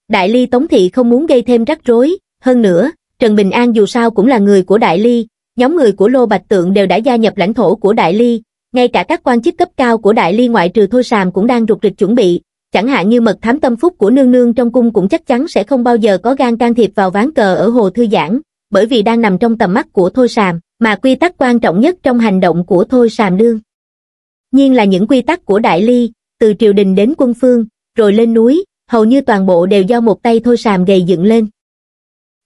Đại Ly Tống Thị không muốn gây thêm rắc rối, hơn nữa, Trần Bình An dù sao cũng là người của Đại Ly, nhóm người của Lô Bạch Tượng đều đã gia nhập lãnh thổ của Đại Ly, ngay cả các quan chức cấp cao của Đại Ly ngoại trừ Thôi Sàm cũng đang rục rịch chuẩn bị, chẳng hạn như mật thám tâm phúc của nương nương trong cung cũng chắc chắn sẽ không bao giờ có gan can thiệp vào ván cờ ở hồ thư giãn, bởi vì đang nằm trong tầm mắt của Thôi Sàm, mà quy tắc quan trọng nhất trong hành động của Thôi Sàm Đương. Nhiên là những quy tắc của Đại Ly, từ triều đình đến quân phương, rồi lên núi, hầu như toàn bộ đều do một tay Thôi Sàm gầy dựng lên.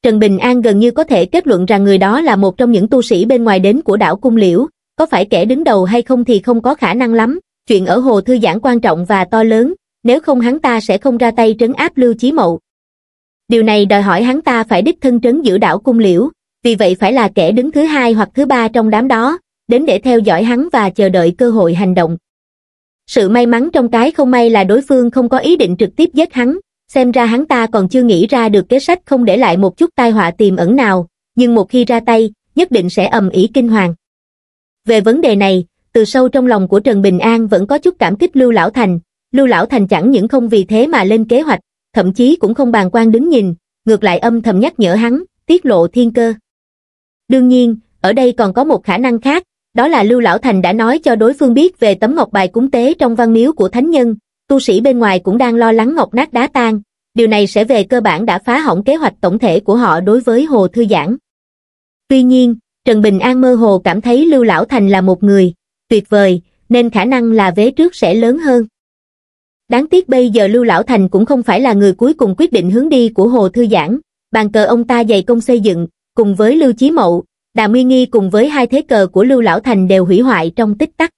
Trần Bình An gần như có thể kết luận rằng người đó là một trong những tu sĩ bên ngoài đến của đảo Cung Liễu, có phải kẻ đứng đầu hay không thì không có khả năng lắm, chuyện ở hồ thư giãn quan trọng và to lớn, nếu không hắn ta sẽ không ra tay trấn áp Lưu Chí Mậu. Điều này đòi hỏi hắn ta phải đích thân trấn giữ đảo cung liễu, vì vậy phải là kẻ đứng thứ hai hoặc thứ ba trong đám đó, đến để theo dõi hắn và chờ đợi cơ hội hành động. Sự may mắn trong cái không may là đối phương không có ý định trực tiếp giết hắn, xem ra hắn ta còn chưa nghĩ ra được kế sách không để lại một chút tai họa tiềm ẩn nào, nhưng một khi ra tay, nhất định sẽ ầm ĩ kinh hoàng về vấn đề này từ sâu trong lòng của trần bình an vẫn có chút cảm kích lưu lão thành lưu lão thành chẳng những không vì thế mà lên kế hoạch thậm chí cũng không bàn quan đứng nhìn ngược lại âm thầm nhắc nhở hắn tiết lộ thiên cơ đương nhiên ở đây còn có một khả năng khác đó là lưu lão thành đã nói cho đối phương biết về tấm ngọc bài cúng tế trong văn miếu của thánh nhân tu sĩ bên ngoài cũng đang lo lắng ngọc nát đá tan điều này sẽ về cơ bản đã phá hỏng kế hoạch tổng thể của họ đối với hồ thư giãn tuy nhiên Trần Bình An mơ hồ cảm thấy Lưu Lão Thành là một người, tuyệt vời, nên khả năng là vế trước sẽ lớn hơn. Đáng tiếc bây giờ Lưu Lão Thành cũng không phải là người cuối cùng quyết định hướng đi của Hồ Thư Giãn, bàn cờ ông ta dày công xây dựng, cùng với Lưu Chí Mậu, Đà Nguyên Nghi cùng với hai thế cờ của Lưu Lão Thành đều hủy hoại trong tích tắc.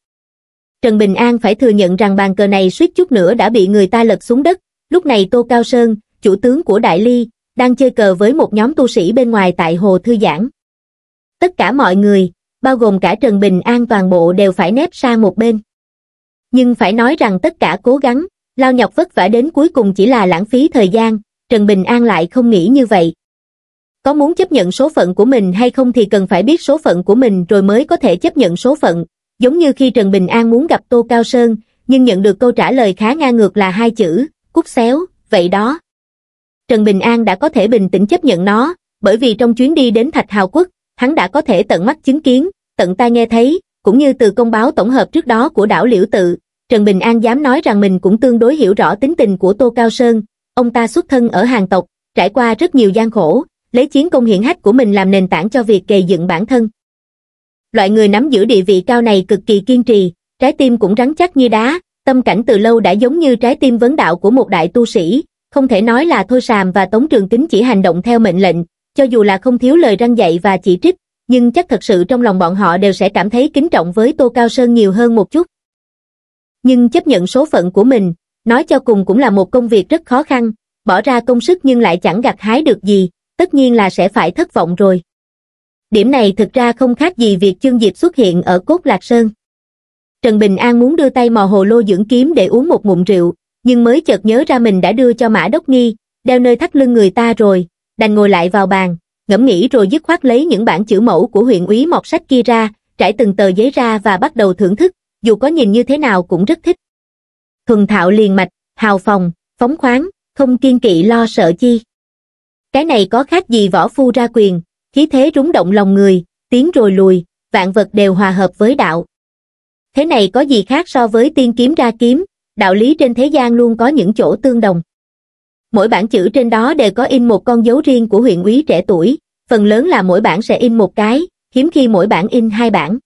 Trần Bình An phải thừa nhận rằng bàn cờ này suýt chút nữa đã bị người ta lật xuống đất, lúc này Tô Cao Sơn, chủ tướng của Đại Ly, đang chơi cờ với một nhóm tu sĩ bên ngoài tại Hồ Thư Giãn tất cả mọi người, bao gồm cả Trần Bình An toàn bộ đều phải nép sang một bên. Nhưng phải nói rằng tất cả cố gắng, lao nhọc vất vả đến cuối cùng chỉ là lãng phí thời gian, Trần Bình An lại không nghĩ như vậy. Có muốn chấp nhận số phận của mình hay không thì cần phải biết số phận của mình rồi mới có thể chấp nhận số phận, giống như khi Trần Bình An muốn gặp Tô Cao Sơn, nhưng nhận được câu trả lời khá ngang ngược là hai chữ, cút xéo, vậy đó. Trần Bình An đã có thể bình tĩnh chấp nhận nó, bởi vì trong chuyến đi đến Thạch Hào Quốc, hắn đã có thể tận mắt chứng kiến, tận tai nghe thấy, cũng như từ công báo tổng hợp trước đó của đảo Liễu Tự, Trần Bình An dám nói rằng mình cũng tương đối hiểu rõ tính tình của Tô Cao Sơn, ông ta xuất thân ở hàng tộc, trải qua rất nhiều gian khổ, lấy chiến công hiển hách của mình làm nền tảng cho việc gây dựng bản thân. Loại người nắm giữ địa vị cao này cực kỳ kiên trì, trái tim cũng rắn chắc như đá, tâm cảnh từ lâu đã giống như trái tim vấn đạo của một đại tu sĩ, không thể nói là Thôi Sàm và Tống Trường Kính chỉ hành động theo mệnh lệnh, cho dù là không thiếu lời răng dạy và chỉ trích, nhưng chắc thật sự trong lòng bọn họ đều sẽ cảm thấy kính trọng với Tô Cao Sơn nhiều hơn một chút. Nhưng chấp nhận số phận của mình, nói cho cùng cũng là một công việc rất khó khăn, bỏ ra công sức nhưng lại chẳng gặt hái được gì, tất nhiên là sẽ phải thất vọng rồi. Điểm này thực ra không khác gì việc chương diệp xuất hiện ở Cốt Lạc Sơn. Trần Bình An muốn đưa tay mò hồ lô dưỡng kiếm để uống một ngụm rượu, nhưng mới chợt nhớ ra mình đã đưa cho Mã Đốc Nghi, đeo nơi thắt lưng người ta rồi, đành ngồi lại vào bàn, ngẫm nghĩ rồi dứt khoát lấy những bản chữ mẫu của huyện úy mọc sách kia ra, trải từng tờ giấy ra và bắt đầu thưởng thức, dù có nhìn như thế nào cũng rất thích. Thuần thạo liền mạch, hào phòng, phóng khoáng, không kiên kỵ lo sợ chi. Cái này có khác gì võ phu ra quyền, khí thế rúng động lòng người, tiến rồi lùi, vạn vật đều hòa hợp với đạo. Thế này có gì khác so với tiên kiếm ra kiếm, đạo lý trên thế gian luôn có những chỗ tương đồng mỗi bản chữ trên đó đều có in một con dấu riêng của huyện quý trẻ tuổi, phần lớn là mỗi bản sẽ in một cái, hiếm khi mỗi bản in hai bản.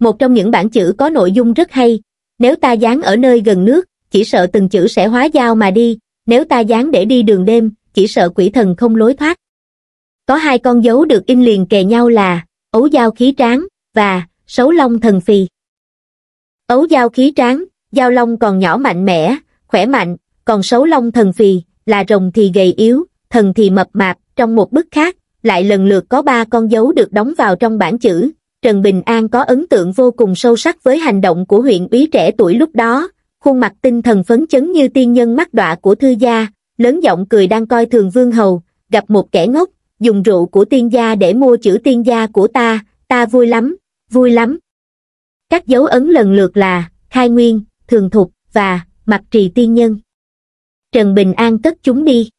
Một trong những bản chữ có nội dung rất hay, nếu ta dán ở nơi gần nước, chỉ sợ từng chữ sẽ hóa dao mà đi, nếu ta dán để đi đường đêm, chỉ sợ quỷ thần không lối thoát. Có hai con dấu được in liền kề nhau là ấu dao khí tráng và sấu long thần phì. Ấu dao khí tráng, dao long còn nhỏ mạnh mẽ, khỏe mạnh, còn sấu long thần phì, là rồng thì gầy yếu, thần thì mập mạp, trong một bức khác, lại lần lượt có ba con dấu được đóng vào trong bản chữ. Trần Bình An có ấn tượng vô cùng sâu sắc với hành động của huyện úy trẻ tuổi lúc đó, khuôn mặt tinh thần phấn chấn như tiên nhân mắt đọa của thư gia, lớn giọng cười đang coi thường vương hầu, gặp một kẻ ngốc, dùng rượu của tiên gia để mua chữ tiên gia của ta, ta vui lắm, vui lắm. Các dấu ấn lần lượt là, khai nguyên, thường thục, và, mặt trì tiên nhân. Trần Bình An cất chúng đi.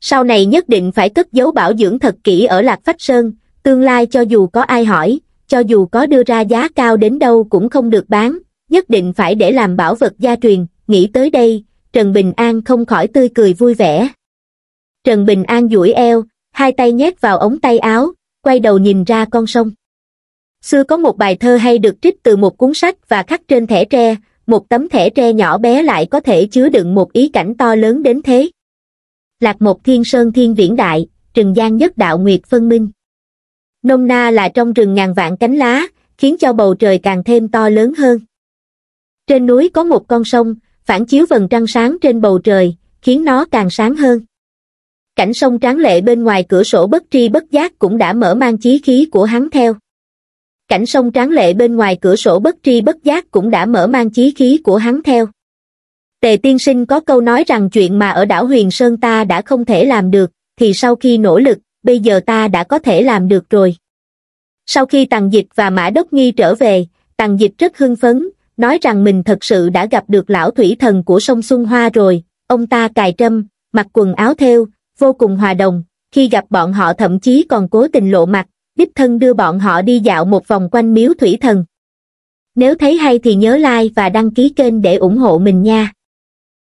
Sau này nhất định phải cất dấu bảo dưỡng thật kỹ ở Lạc Phách Sơn, tương lai cho dù có ai hỏi, cho dù có đưa ra giá cao đến đâu cũng không được bán, nhất định phải để làm bảo vật gia truyền, nghĩ tới đây, Trần Bình An không khỏi tươi cười vui vẻ. Trần Bình An duỗi eo, hai tay nhét vào ống tay áo, quay đầu nhìn ra con sông. Xưa có một bài thơ hay được trích từ một cuốn sách và khắc trên thẻ tre, một tấm thẻ tre nhỏ bé lại có thể chứa đựng một ý cảnh to lớn đến thế. Lạc một thiên sơn thiên viễn đại, trừng gian nhất đạo nguyệt phân minh. Nông na là trong rừng ngàn vạn cánh lá, khiến cho bầu trời càng thêm to lớn hơn. Trên núi có một con sông, phản chiếu vầng trăng sáng trên bầu trời, khiến nó càng sáng hơn. Cảnh sông tráng lệ bên ngoài cửa sổ bất tri bất giác cũng đã mở mang chí khí của hắn theo cảnh sông tráng lệ bên ngoài cửa sổ bất tri bất giác cũng đã mở mang chí khí của hắn theo. Tề tiên sinh có câu nói rằng chuyện mà ở đảo Huyền Sơn ta đã không thể làm được, thì sau khi nỗ lực, bây giờ ta đã có thể làm được rồi. Sau khi Tàng Dịch và Mã Đốc Nghi trở về, Tàng Dịch rất hưng phấn, nói rằng mình thật sự đã gặp được lão thủy thần của sông Xuân Hoa rồi, ông ta cài trâm, mặc quần áo theo, vô cùng hòa đồng, khi gặp bọn họ thậm chí còn cố tình lộ mặt, đích thân đưa bọn họ đi dạo một vòng quanh miếu thủy thần. Nếu thấy hay thì nhớ like và đăng ký kênh để ủng hộ mình nha.